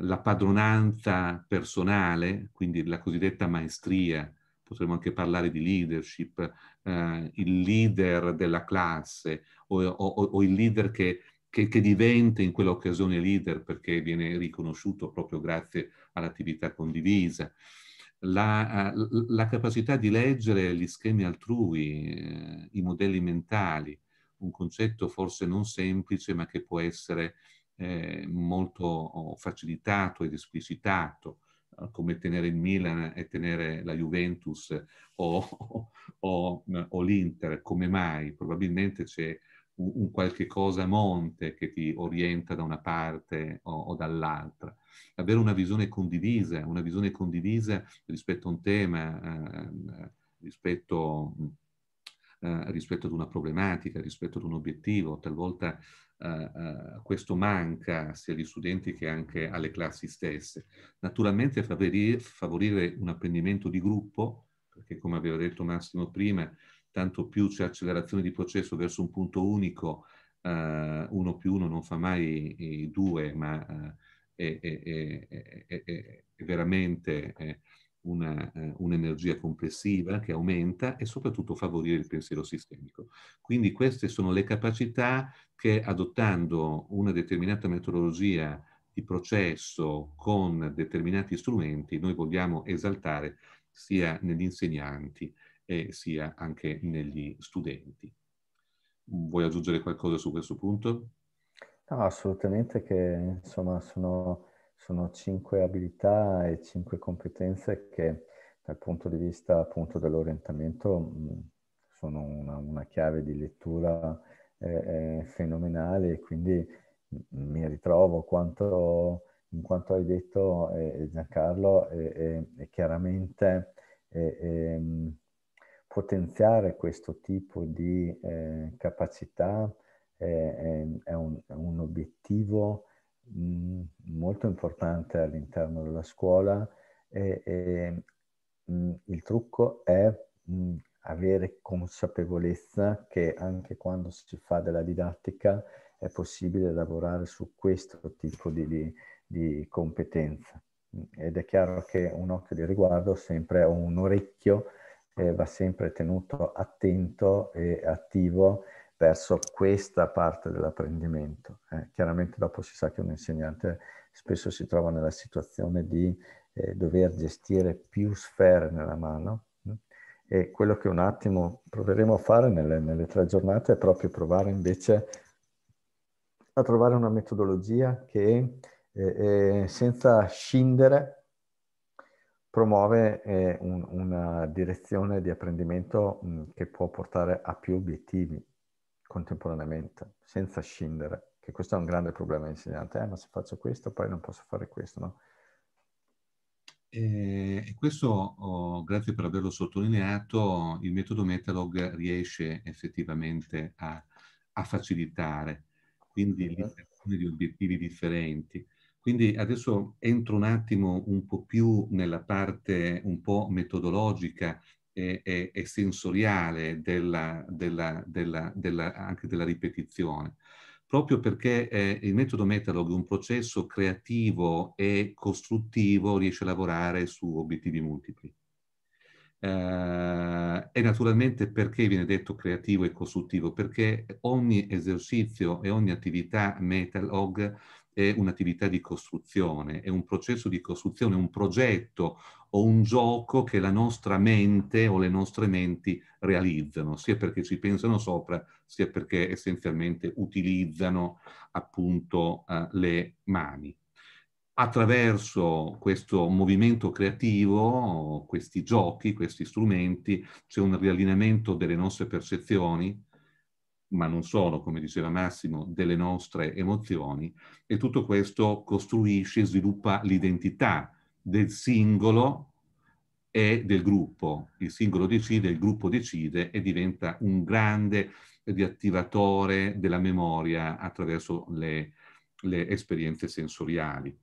La padronanza personale, quindi la cosiddetta maestria, potremmo anche parlare di leadership, eh, il leader della classe o, o, o il leader che, che, che, diventa in quell'occasione leader perché viene riconosciuto proprio grazie all'attività condivisa. La, eh, la capacità di leggere gli schemi altrui, eh, i modelli mentali, un concetto forse non semplice ma che può essere eh, molto oh, facilitato ed esplicitato come tenere il Milan e tenere la Juventus o, o, o l'Inter, come mai? Probabilmente c'è un, un, qualche cosa a monte che ti orienta da una parte o, o, dall'altra. Avere una visione condivisa, una visione condivisa rispetto a un tema, eh, rispetto... Eh, rispetto ad una problematica, rispetto ad un obiettivo, talvolta Uh, questo manca sia agli studenti che anche alle classi stesse. Naturalmente favorire, favorire, un apprendimento di gruppo, perché come aveva detto Massimo prima, tanto più c'è accelerazione di processo verso un punto unico, uh, uno più uno non fa mai due, ma è, è, è, è, veramente una, eh, un'energia complessiva che aumenta e soprattutto favorire il pensiero sistemico. Quindi queste sono le capacità che adottando una determinata metodologia di processo con determinati strumenti noi vogliamo esaltare sia negli insegnanti e sia anche negli studenti. Vuoi aggiungere qualcosa su questo punto? No, assolutamente che insomma sono sono cinque abilità e cinque competenze che dal punto di vista appunto dell'orientamento mm, sono una, una, chiave di lettura eh, eh fenomenale e quindi mm, mi ritrovo quanto, in quanto hai detto eh, eh Giancarlo e chiaramente mm, potenziare questo tipo di eh, capacità è un, è, un, obiettivo Mm, molto importante all'interno della scuola e, e mh, mm, il trucco è mh, mm, avere consapevolezza che anche quando si fa della didattica è possibile lavorare su questo tipo di, di, di competenza. Ed è chiaro che un occhio di riguardo sempre o un orecchio eh, va sempre tenuto attento e attivo verso questa parte dell'apprendimento. Eh, chiaramente dopo si sa che un insegnante spesso si trova nella situazione di eh, dover gestire più sfere nella mano mm, e quello che un attimo proveremo a fare nelle, nelle tre giornate è proprio provare invece a trovare una metodologia che eh, eh senza scindere promuove eh, un, una direzione di apprendimento mh, mm, che può portare a più obiettivi contemporaneamente, senza scindere, che questo è un grande problema insegnante, eh, ma se faccio questo poi non posso fare questo, no? E questo, oh, grazie per averlo sottolineato, il metodo Metalog riesce effettivamente a, a facilitare, quindi l'interazione di obiettivi differenti. Quindi adesso entro un attimo un po' più nella parte un po' metodologica e, e, e sensoriale della, della, della, anche della ripetizione, proprio perché eh, il metodo Metalog, un processo creativo e costruttivo, riesce a lavorare su obiettivi multipli. Uh, e naturalmente perché viene detto creativo e costruttivo? Perché ogni esercizio e ogni attività metalog è un'attività di costruzione, è un processo di costruzione, un progetto o un gioco che la nostra mente o le nostre menti realizzano, sia perché ci pensano sopra, sia perché essenzialmente utilizzano appunto eh, le mani. Attraverso questo movimento creativo, questi giochi, questi strumenti, c'è un riallineamento delle nostre percezioni, ma non solo, come diceva Massimo, delle nostre emozioni e tutto questo costruisce e sviluppa l'identità del singolo e del gruppo. Il singolo decide, il gruppo decide e diventa un grande riattivatore della memoria attraverso le, le esperienze sensoriali.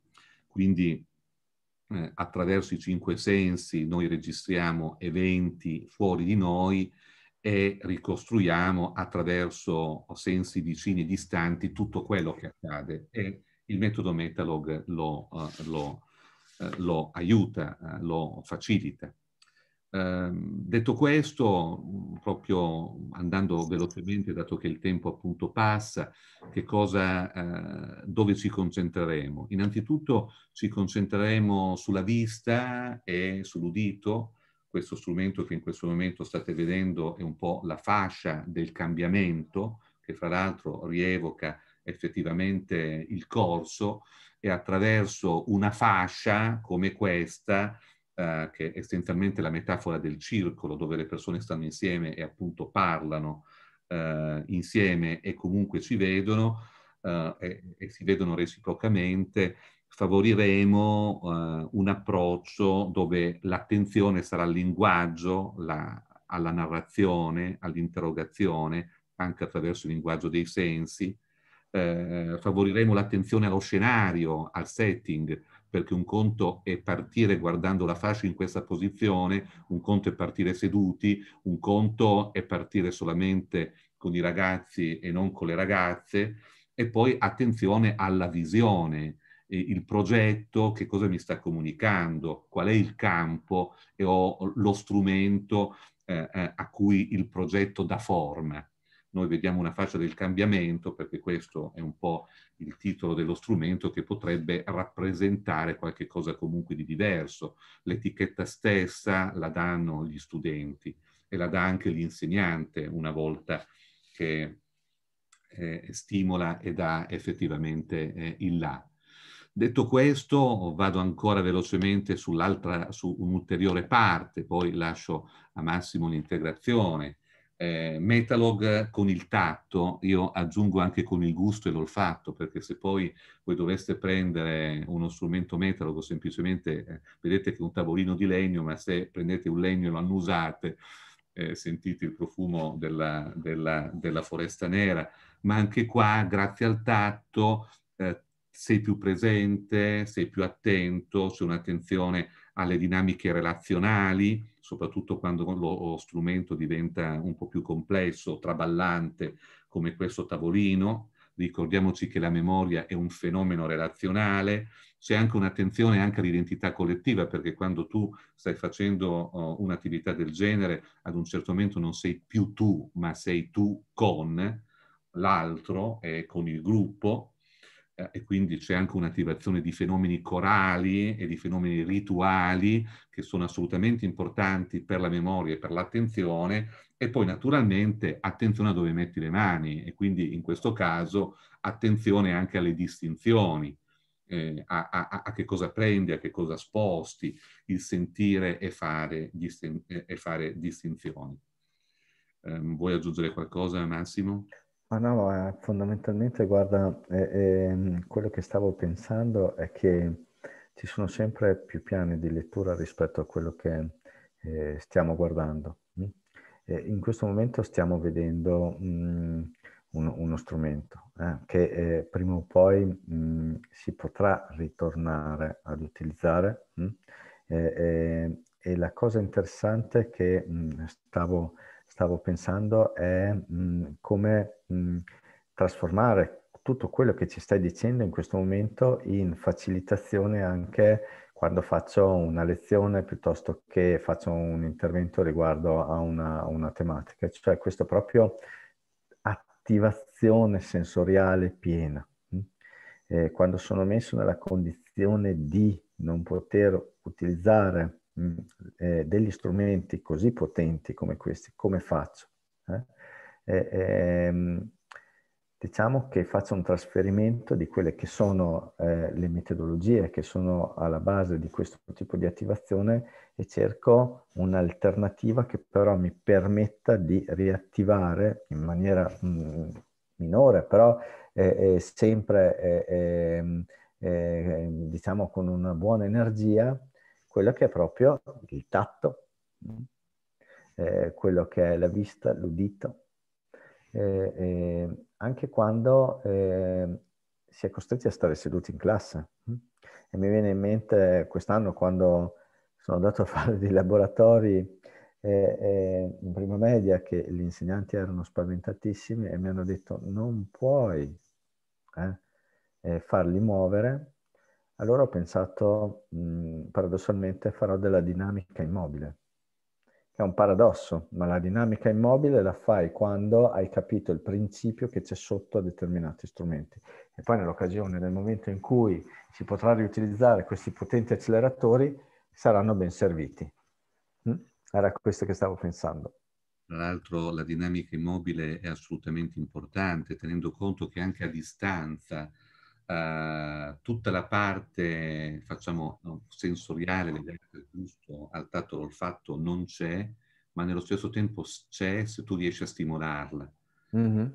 Quindi eh, attraverso i cinque sensi noi registriamo eventi fuori di noi e ricostruiamo attraverso sensi vicini e distanti tutto quello che accade e il metodo Metalog lo, uh, lo, uh, lo aiuta, uh, lo facilita. Ehm, detto questo, proprio andando velocemente, dato che il tempo appunto passa, cosa, dove ci concentreremo? Innanzitutto ci concentreremo sulla vista e sull'udito, questo strumento che in questo momento state vedendo è un po' la fascia del cambiamento, che fra l'altro rievoca effettivamente il corso, e attraverso una fascia come questa, eh, che è essenzialmente la metafora del circolo, dove le persone stanno insieme e appunto parlano eh, insieme e comunque ci vedono, eh, e, e si vedono reciprocamente, favoriremo eh, un approccio dove l'attenzione sarà al linguaggio, la, alla narrazione, all'interrogazione, anche attraverso il linguaggio dei sensi. Eh, favoriremo l'attenzione allo scenario, al setting, perché un conto è partire guardando la fascia in questa posizione, un conto è partire seduti, un conto è partire solamente con i ragazzi e non con le ragazze, e poi attenzione alla visione, il progetto, che cosa mi sta comunicando, qual è il campo e ho lo strumento eh, eh, a cui il progetto dà forma. Noi vediamo una faccia del cambiamento perché questo è un po' il titolo dello strumento che potrebbe rappresentare qualche cosa comunque di diverso. L'etichetta stessa la danno gli studenti e la dà anche l'insegnante una volta che eh, stimola e dà effettivamente eh, il là. Detto questo, vado ancora velocemente sull'altra, su un'ulteriore parte, poi lascio a Massimo l'integrazione. Eh, Metalog con il tatto, io aggiungo anche con il gusto e l'olfatto, perché se poi voi doveste prendere uno strumento metalog, semplicemente eh, vedete che è un tavolino di legno, ma se prendete un legno e lo annusate, eh, sentite il profumo della, della, della foresta nera, ma anche qua, grazie al tatto, eh, sei più presente, sei più attento, c'è un'attenzione alle dinamiche relazionali, soprattutto quando lo strumento diventa un po' più complesso, traballante, come questo tavolino. Ricordiamoci che la memoria è un fenomeno relazionale, c'è anche un'attenzione anche all'identità collettiva, perché quando tu stai facendo uh, un'attività del genere, ad un certo momento non sei più tu, ma sei tu con l'altro e eh, con il gruppo, eh, e quindi c'è anche un'attivazione di fenomeni corali e di fenomeni rituali che sono assolutamente importanti per la memoria e per l'attenzione e poi naturalmente attenzione a dove metti le mani e quindi in questo caso attenzione anche alle distinzioni. Eh, a, a, a, che cosa prendi, a che cosa sposti, il sentire e fare, distin- eh, e fare distinzioni. Um, vuoi aggiungere qualcosa, Massimo? Ma no, ma fondamentalmente guarda, eh, eh, quello che stavo pensando è che ci sono sempre più piani di lettura rispetto a quello che eh, stiamo guardando. Mm? in questo momento stiamo vedendo mh, mm, un, uno strumento eh, che eh, prima o poi mh, mm, si potrà ritornare ad utilizzare mh, e la cosa interessante che stavo stavo pensando è mh, mm, come mh, mm, trasformare tutto quello che ci stai dicendo in questo momento in facilitazione anche quando faccio una lezione piuttosto che faccio un intervento riguardo a una, una tematica, cioè questa proprio attivazione sensoriale piena. Mm. E eh, quando sono messo nella condizione di non poter utilizzare Mm, eh, degli strumenti così potenti come questi, come faccio? Eh? E, eh, ehm, diciamo che faccio un trasferimento di quelle che sono eh, le metodologie che sono alla base di questo tipo di attivazione e cerco un'alternativa che però mi permetta di riattivare in maniera mh, mm, minore, però eh, eh, sempre eh, ehm, eh, diciamo con una buona energia quello che è proprio il tatto, eh, quello che è la vista, l'udito, eh, eh, anche quando eh, si è costretti a stare seduti in classe. E mi viene in mente quest'anno quando sono andato a *laughs* fare dei laboratori eh, eh, in prima media che gli insegnanti erano spaventatissimi e mi hanno detto non puoi farli muovere allora ho pensato, mh, paradossalmente, farò della dinamica immobile, è un paradosso, ma la dinamica immobile la fai quando hai capito il principio che c'è sotto a determinati strumenti. E poi nell'occasione, nel momento in cui si potrà riutilizzare questi potenti acceleratori, saranno ben serviti. Hm? Era questo che stavo pensando. Tra l'altro la dinamica immobile è assolutamente importante, tenendo conto che anche a distanza eh, tutta la parte, facciamo, sensoriale legata al gusto, al tatto, all'olfatto non c'è, ma nello stesso tempo c'è se tu riesci a stimolarla. Mm-hmm.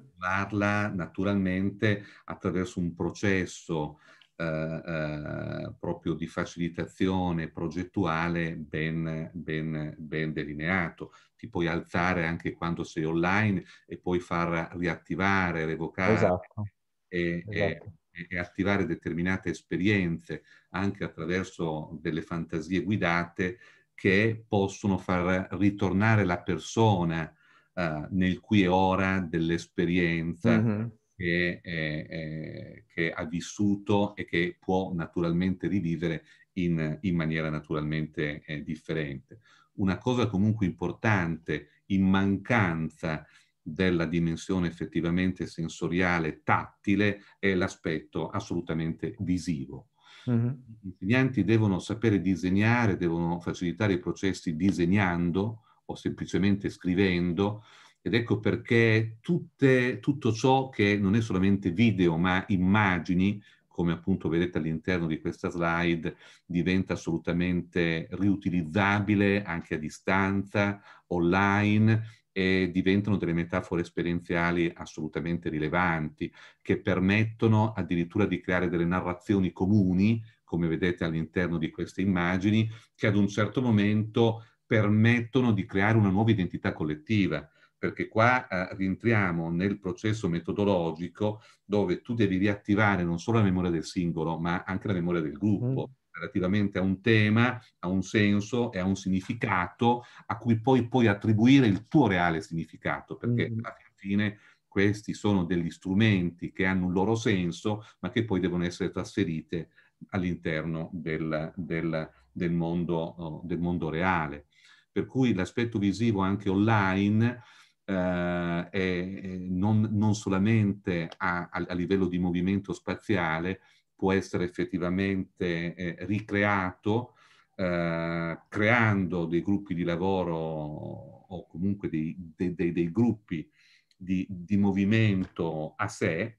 naturalmente attraverso un processo eh, eh, proprio di facilitazione progettuale ben, ben, ben, delineato. Ti puoi alzare anche quando sei online e puoi far riattivare, revocare. Esatto. E, esatto. E e attivare determinate esperienze anche attraverso delle fantasie guidate che possono far ritornare la persona uh, nel qui e ora dell'esperienza uh-huh. che, è, è, che, ha vissuto e che può naturalmente rivivere in, in maniera naturalmente eh, differente. Una cosa comunque importante in mancanza della dimensione effettivamente sensoriale, tattile, è l'aspetto assolutamente visivo. Mm-hmm. Gli insegnanti devono sapere disegnare, devono facilitare i processi disegnando o semplicemente scrivendo ed ecco perché tutte, tutto ciò che non è solamente video ma immagini come appunto vedete all'interno di questa slide, diventa assolutamente riutilizzabile anche a distanza, online eh, diventano delle metafore esperienziali assolutamente rilevanti, che permettono addirittura di creare delle narrazioni comuni, come vedete all'interno di queste immagini, che ad un certo momento permettono di creare una nuova identità collettiva perché qua eh, rientriamo nel processo metodologico dove tu devi riattivare non solo la memoria del singolo, ma anche la memoria del gruppo. Mm relativamente a un tema, a un senso e a un significato a cui poi puoi attribuire il tuo reale significato, perché mm. alla fine questi sono degli strumenti che hanno un loro senso, ma che poi devono essere trasferite all'interno del, del, del, mondo, oh, del mondo, reale. Per cui l'aspetto visivo anche online eh, è, non, non, solamente a, a, a livello di movimento spaziale, può essere effettivamente eh, ricreato eh, creando dei gruppi di lavoro o comunque dei, dei, dei, dei gruppi di, di, movimento a sé,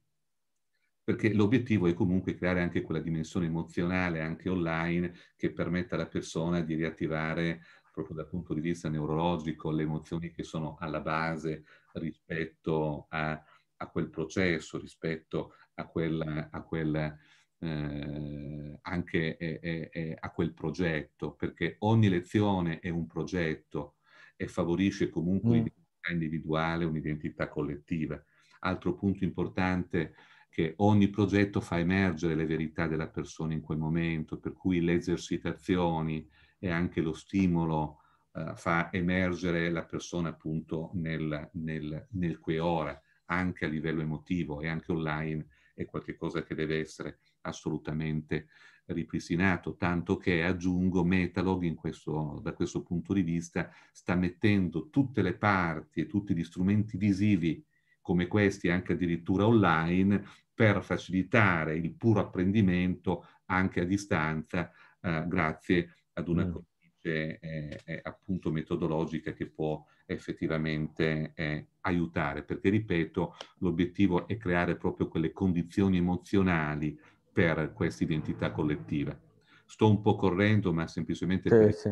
perché l'obiettivo è comunque creare anche quella dimensione emozionale, anche online, che permetta alla persona di riattivare proprio dal punto di vista neurologico le emozioni che sono alla base rispetto a, a quel processo, rispetto a quel... a quella eh, anche eh, eh, eh, a quel progetto, perché ogni lezione è un progetto e favorisce comunque mm. un'identità individuale, un'identità collettiva. Altro punto importante che ogni progetto fa emergere le verità della persona in quel momento, per cui le esercitazioni e anche lo stimolo eh, fa emergere la persona appunto nel, nel, nel que ora, anche a livello emotivo e anche online è qualcosa che deve essere assolutamente ripristinato, tanto che aggiungo Metalog in questo, da questo punto di vista sta mettendo tutte le parti e tutti gli strumenti visivi come questi anche addirittura online per facilitare il puro apprendimento anche a distanza eh, grazie ad una mm. cornice eh, eh appunto metodologica che può effettivamente eh, aiutare perché ripeto l'obiettivo è creare proprio quelle condizioni emozionali per questa identità collettiva. Sto un po' correndo, ma semplicemente sì, per sì.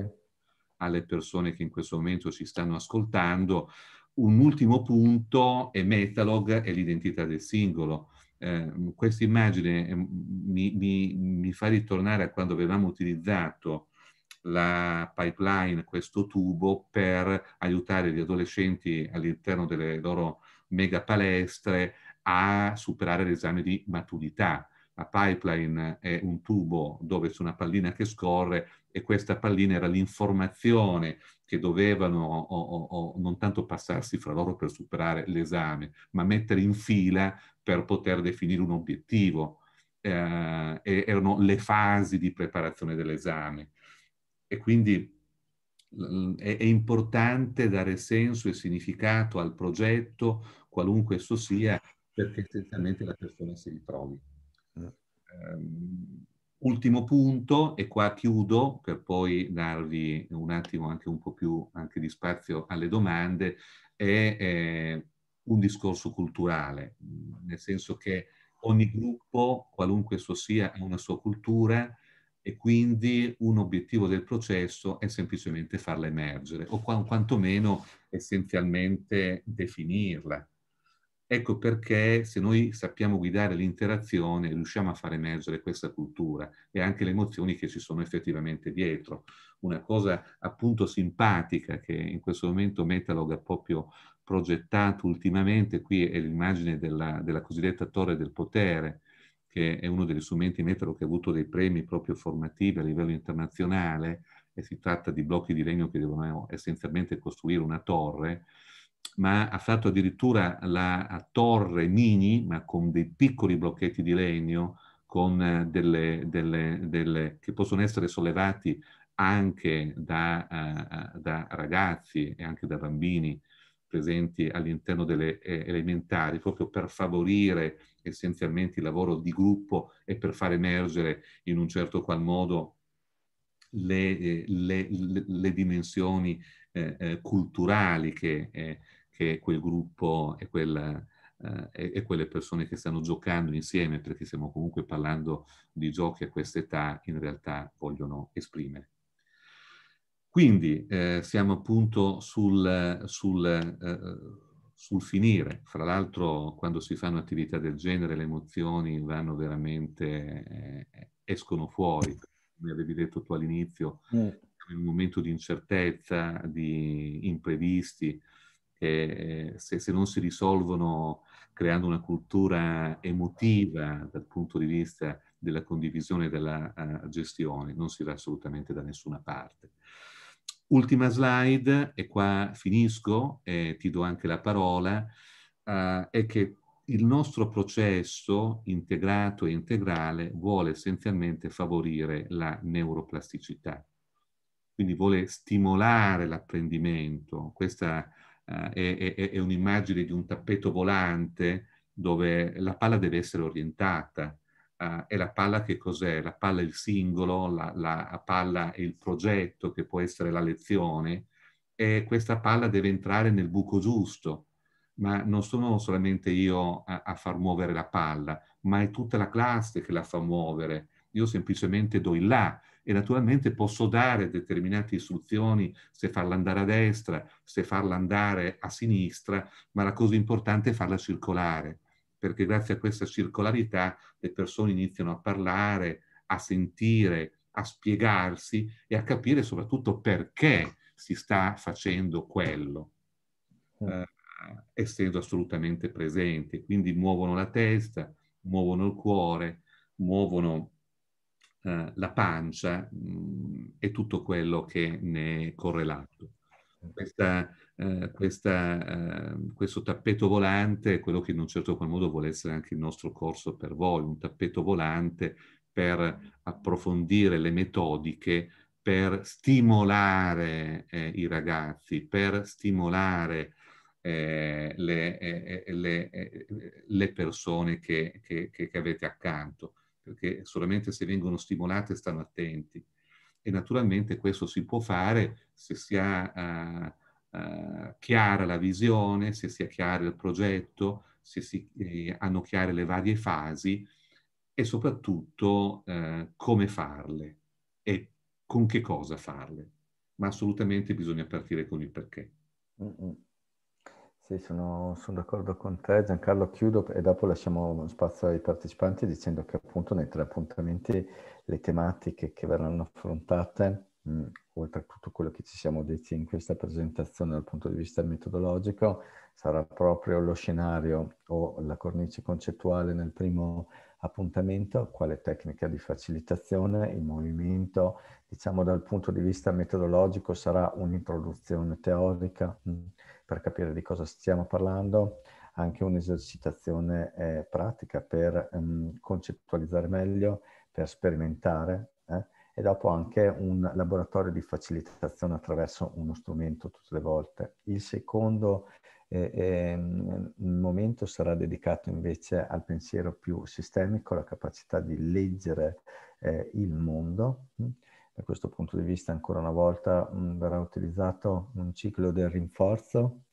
alle persone che in questo momento ci stanno ascoltando, un ultimo punto è Metalog e l'identità del singolo. Eh, questa immagine eh, mi, mi, mi, fa ritornare a quando avevamo utilizzato la pipeline, questo tubo, per aiutare gli adolescenti all'interno delle loro mega palestre a superare l'esame di maturità a pipeline è un tubo dove c'è una pallina che scorre e questa pallina era l'informazione che dovevano o, o, o non tanto passarsi fra loro per superare l'esame, ma mettere in fila per poter definire un obiettivo. Eh, erano le fasi di preparazione dell'esame. E quindi è, importante dare senso e significato al progetto, qualunque esso sia, perché essenzialmente la persona si ritrovi. Ehm, ultimo punto, e qua chiudo per poi darvi un attimo anche un po' più di spazio alle domande, è eh, un discorso culturale, nel senso che ogni gruppo, qualunque esso sia, ha una sua cultura e quindi un obiettivo del processo è semplicemente farla emergere o quantomeno essenzialmente definirla. Ecco perché se noi sappiamo guidare l'interazione riusciamo a far emergere questa cultura e anche le emozioni che ci sono effettivamente dietro. Una cosa appunto simpatica che in questo momento Metalog ha proprio progettato ultimamente, qui è l'immagine della, della cosiddetta torre del potere, che è uno degli strumenti Metalog che ha avuto dei premi proprio formativi a livello internazionale e si tratta di blocchi di legno che devono essenzialmente costruire una torre ma ha fatto addirittura la torre mini, ma con dei piccoli blocchetti di legno, eh, delle, delle, delle, che possono essere sollevati anche da, uh, da, ragazzi e anche da bambini presenti all'interno delle eh, elementari, proprio per favorire essenzialmente il lavoro di gruppo e per far emergere in un certo qual modo le, eh, le, le, le dimensioni eh, eh, culturali che, eh, che, quel gruppo e, quel, eh, e, e, quelle persone che stanno giocando insieme, perché stiamo comunque parlando di giochi a questa età, in realtà vogliono esprimere. Quindi siamo appunto sul, sul sul finire. Fra l'altro, quando si fanno attività del genere, le emozioni vanno veramente, eh, escono fuori. Come avevi detto tu all'inizio, mm in un momento di incertezza, di imprevisti, che eh, se, se, non si risolvono creando una cultura emotiva dal punto di vista della condivisione e della uh, gestione, non si va assolutamente da nessuna parte. Ultima slide, e qua finisco e ti do anche la parola, uh, è che il nostro processo integrato e integrale vuole essenzialmente favorire la neuroplasticità quindi vuole stimolare l'apprendimento. Questa uh, è, è, è, un'immagine di un tappeto volante dove la palla deve essere orientata. Uh, eh, e la palla che cos'è? La palla è il singolo, la, la palla è il progetto che può essere la lezione e questa palla deve entrare nel buco giusto, ma non sono solamente io a, a, far muovere la palla, ma è tutta la classe che la fa muovere. Io semplicemente do il là, e naturalmente posso dare determinate istruzioni se farla andare a destra, se farla andare a sinistra, ma la cosa importante è farla circolare, perché grazie a questa circolarità le persone iniziano a parlare, a sentire, a spiegarsi e a capire soprattutto perché si sta facendo quello. Mm. Eh, essendo assolutamente presenti, quindi muovono la testa, muovono il cuore, muovono eh, la pancia mh, mm, e tutto quello che ne è correlato. Mm. Questa, eh, questa, eh, questo tappeto volante è quello che in un certo qual modo vuole essere anche il nostro corso per voi, un tappeto volante per approfondire le metodiche, per stimolare eh, i ragazzi, per stimolare eh, le, eh, eh, le, eh, le, persone che, che, che, avete accanto perché solamente se vengono stimolate stanno attenti. E naturalmente questo si può fare se si ha uh, uh, chiara la visione, se si ha chiaro il progetto, se si eh, hanno chiare le varie fasi e soprattutto uh, come farle e con che cosa farle. Ma assolutamente bisogna partire con il perché. Mm-hmm. Sì, sono, sono d'accordo con te Giancarlo, chiudo e dopo lasciamo spazio ai partecipanti dicendo che appunto nei tre appuntamenti le tematiche che verranno affrontate, mh, mm, oltre a tutto quello che ci siamo detti in questa presentazione dal punto di vista metodologico, sarà proprio lo scenario o la cornice concettuale nel primo appuntamento, quale tecnica di facilitazione, il movimento, diciamo dal punto di vista metodologico sarà un'introduzione teorica. Mh, mm, per capire di cosa stiamo parlando, anche un'esercitazione eh, pratica per ehm, concettualizzare meglio, per sperimentare eh, e dopo anche un laboratorio di facilitazione attraverso uno strumento tutte le volte. Il secondo eh, ehm, momento sarà dedicato invece al pensiero più sistemico, la capacità di leggere eh, il mondo. Mh? Hm, da questo punto di vista ancora una volta mh, mm, verrà utilizzato un ciclo del rinforzo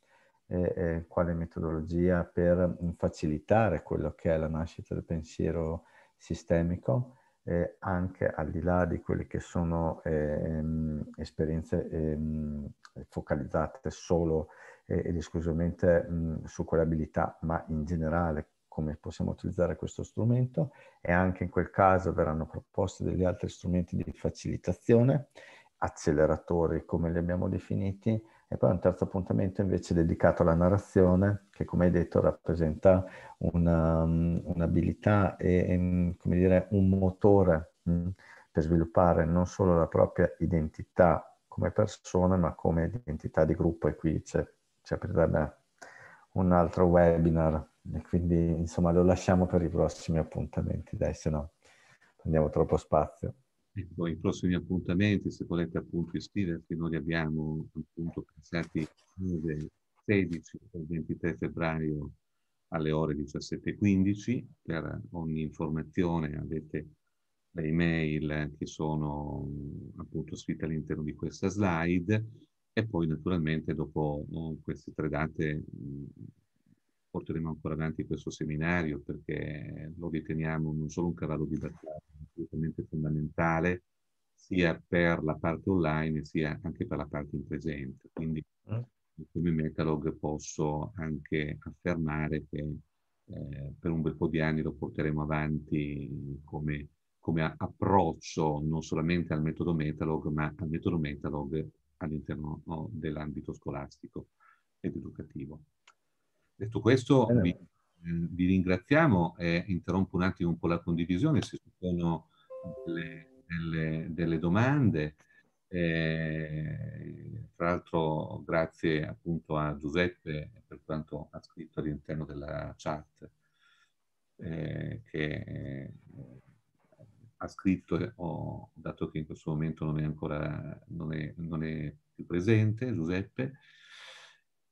eh, eh, quale metodologia per facilitare quello che è la nascita del pensiero sistemico eh, anche al di là di quelle che sono ehm, esperienze ehm, focalizzate solo ed esclusivamente mh, mm, su quell'abilità, ma in generale come possiamo utilizzare questo strumento e anche in quel caso verranno proposti degli altri strumenti di facilitazione, acceleratori come li abbiamo definiti e poi un terzo appuntamento invece dedicato alla narrazione che come hai detto rappresenta una, un'abilità e come dire, un motore mh, mm, per sviluppare non solo la propria identità come persona ma come identità di gruppo e qui ci aprirebbe un altro webinar e quindi, insomma, lo lasciamo per i prossimi appuntamenti, dai, se no prendiamo troppo spazio. Ecco, i prossimi appuntamenti, se volete appunto iscriversi, noi li abbiamo appunto pensati 16 e 23 febbraio alle ore 17.15. Per ogni informazione avete le email che sono appunto scritte all'interno di questa slide e poi naturalmente dopo oh, queste tre date porteremo ancora avanti questo seminario perché lo riteniamo non solo un cavallo di battaglia, ma assolutamente fondamentale sia per la parte online sia anche per la parte in presente. Quindi mm. come Metalog posso anche affermare che eh, per un bel po' di anni lo porteremo avanti come, come approccio non solamente al metodo Metalog, ma al metodo Metalog all'interno no, dell'ambito scolastico ed educativo. Detto questo, eh vi, mm, vi, ringraziamo e interrompo un attimo un po' la condivisione se ci sono delle, delle, delle domande. Eh, tra l'altro grazie appunto a Giuseppe per quanto ha scritto all'interno della chat eh, che eh, ha scritto, eh, ho, dato che in questo momento non è ancora non è, non è più presente Giuseppe,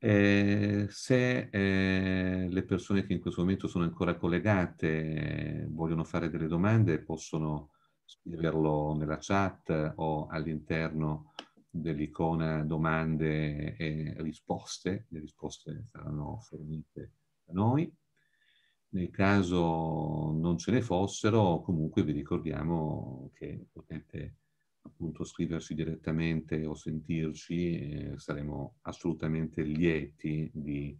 eh, se eh, le persone che in questo momento sono ancora collegate eh, vogliono fare delle domande, possono scriverlo nella chat o all'interno dell'icona domande e risposte. Le risposte saranno fornite da noi. Nel caso non ce ne fossero, comunque vi ricordiamo che potete appunto scriverci direttamente o sentirci, eh, saremo assolutamente lieti di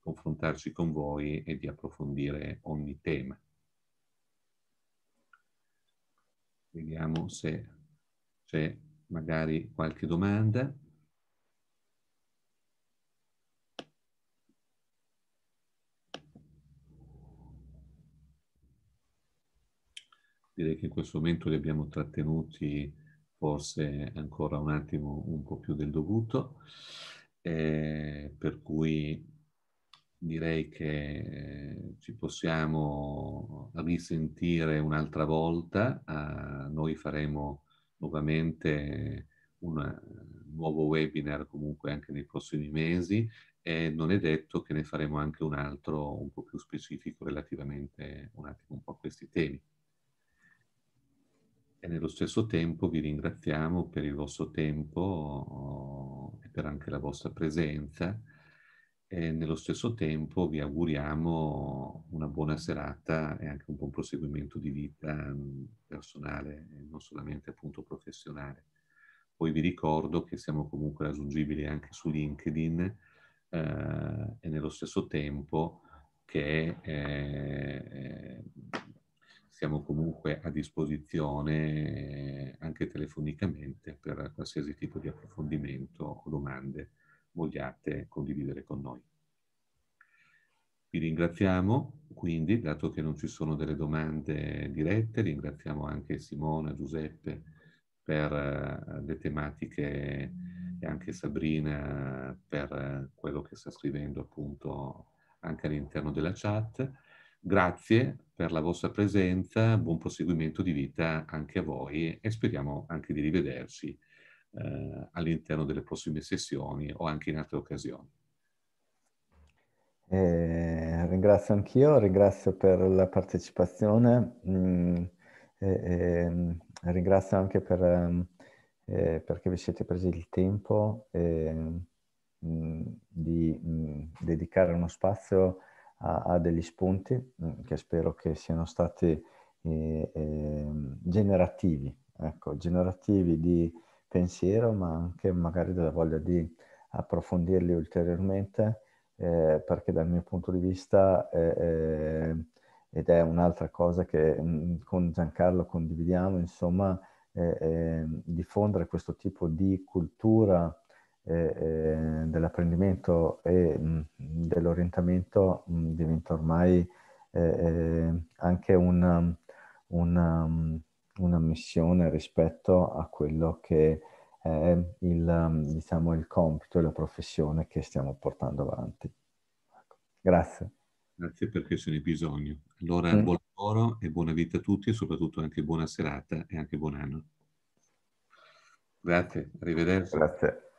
confrontarci con voi e di approfondire ogni tema. Vediamo se c'è magari qualche domanda. Direi che in questo momento li abbiamo trattenuti forse ancora un attimo un po' più del dovuto, eh, per cui direi che ci possiamo risentire un'altra volta, ah, noi faremo nuovamente un nuovo webinar comunque anche nei prossimi mesi e non è detto che ne faremo anche un altro un po' più specifico relativamente un attimo un po' a questi temi e nello stesso tempo vi ringraziamo per il vostro tempo oh, e per anche la vostra presenza e nello stesso tempo vi auguriamo una buona serata e anche un buon proseguimento di vita mm, personale non solamente appunto professionale. Poi vi ricordo che siamo comunque raggiungibili anche su LinkedIn eh, e nello stesso tempo che eh, siamo comunque a disposizione anche telefonicamente per qualsiasi tipo di approfondimento o domande vogliate condividere con noi. Vi ringraziamo, quindi, dato che non ci sono delle domande dirette, ringraziamo anche Simona, Giuseppe per eh, le tematiche e anche Sabrina per eh, quello che sta scrivendo appunto anche all'interno della chat Grazie per la vostra presenza, buon proseguimento di vita anche a voi e speriamo anche di rivederci eh, all'interno delle prossime sessioni o anche in altre occasioni. Eh, ringrazio anch'io, ringrazio per la partecipazione, mm, eh, ringrazio anche per, mm, eh, perché vi siete presi il tempo eh, mm, di mh, dedicare uno spazio a ha, a degli spunti mm, che spero che siano stati eh, eh, generativi, ecco, generativi di pensiero, ma anche magari della voglia di approfondirli ulteriormente, eh, perché dal mio punto di vista, eh, eh, ed è un'altra cosa che mh, mm, con Giancarlo condividiamo, insomma, eh, ehm, diffondere questo tipo di cultura eh, dell'apprendimento e mh, dell'orientamento mh, diventa ormai eh, anche un, una, una missione rispetto a quello che è il, diciamo, il compito e la professione che stiamo portando avanti. Ecco. Grazie. Grazie perché ce n'è bisogno. Allora mm. buon lavoro e buona vita a tutti e soprattutto anche buona serata e anche buon anno. Grazie, arrivederci. Grazie.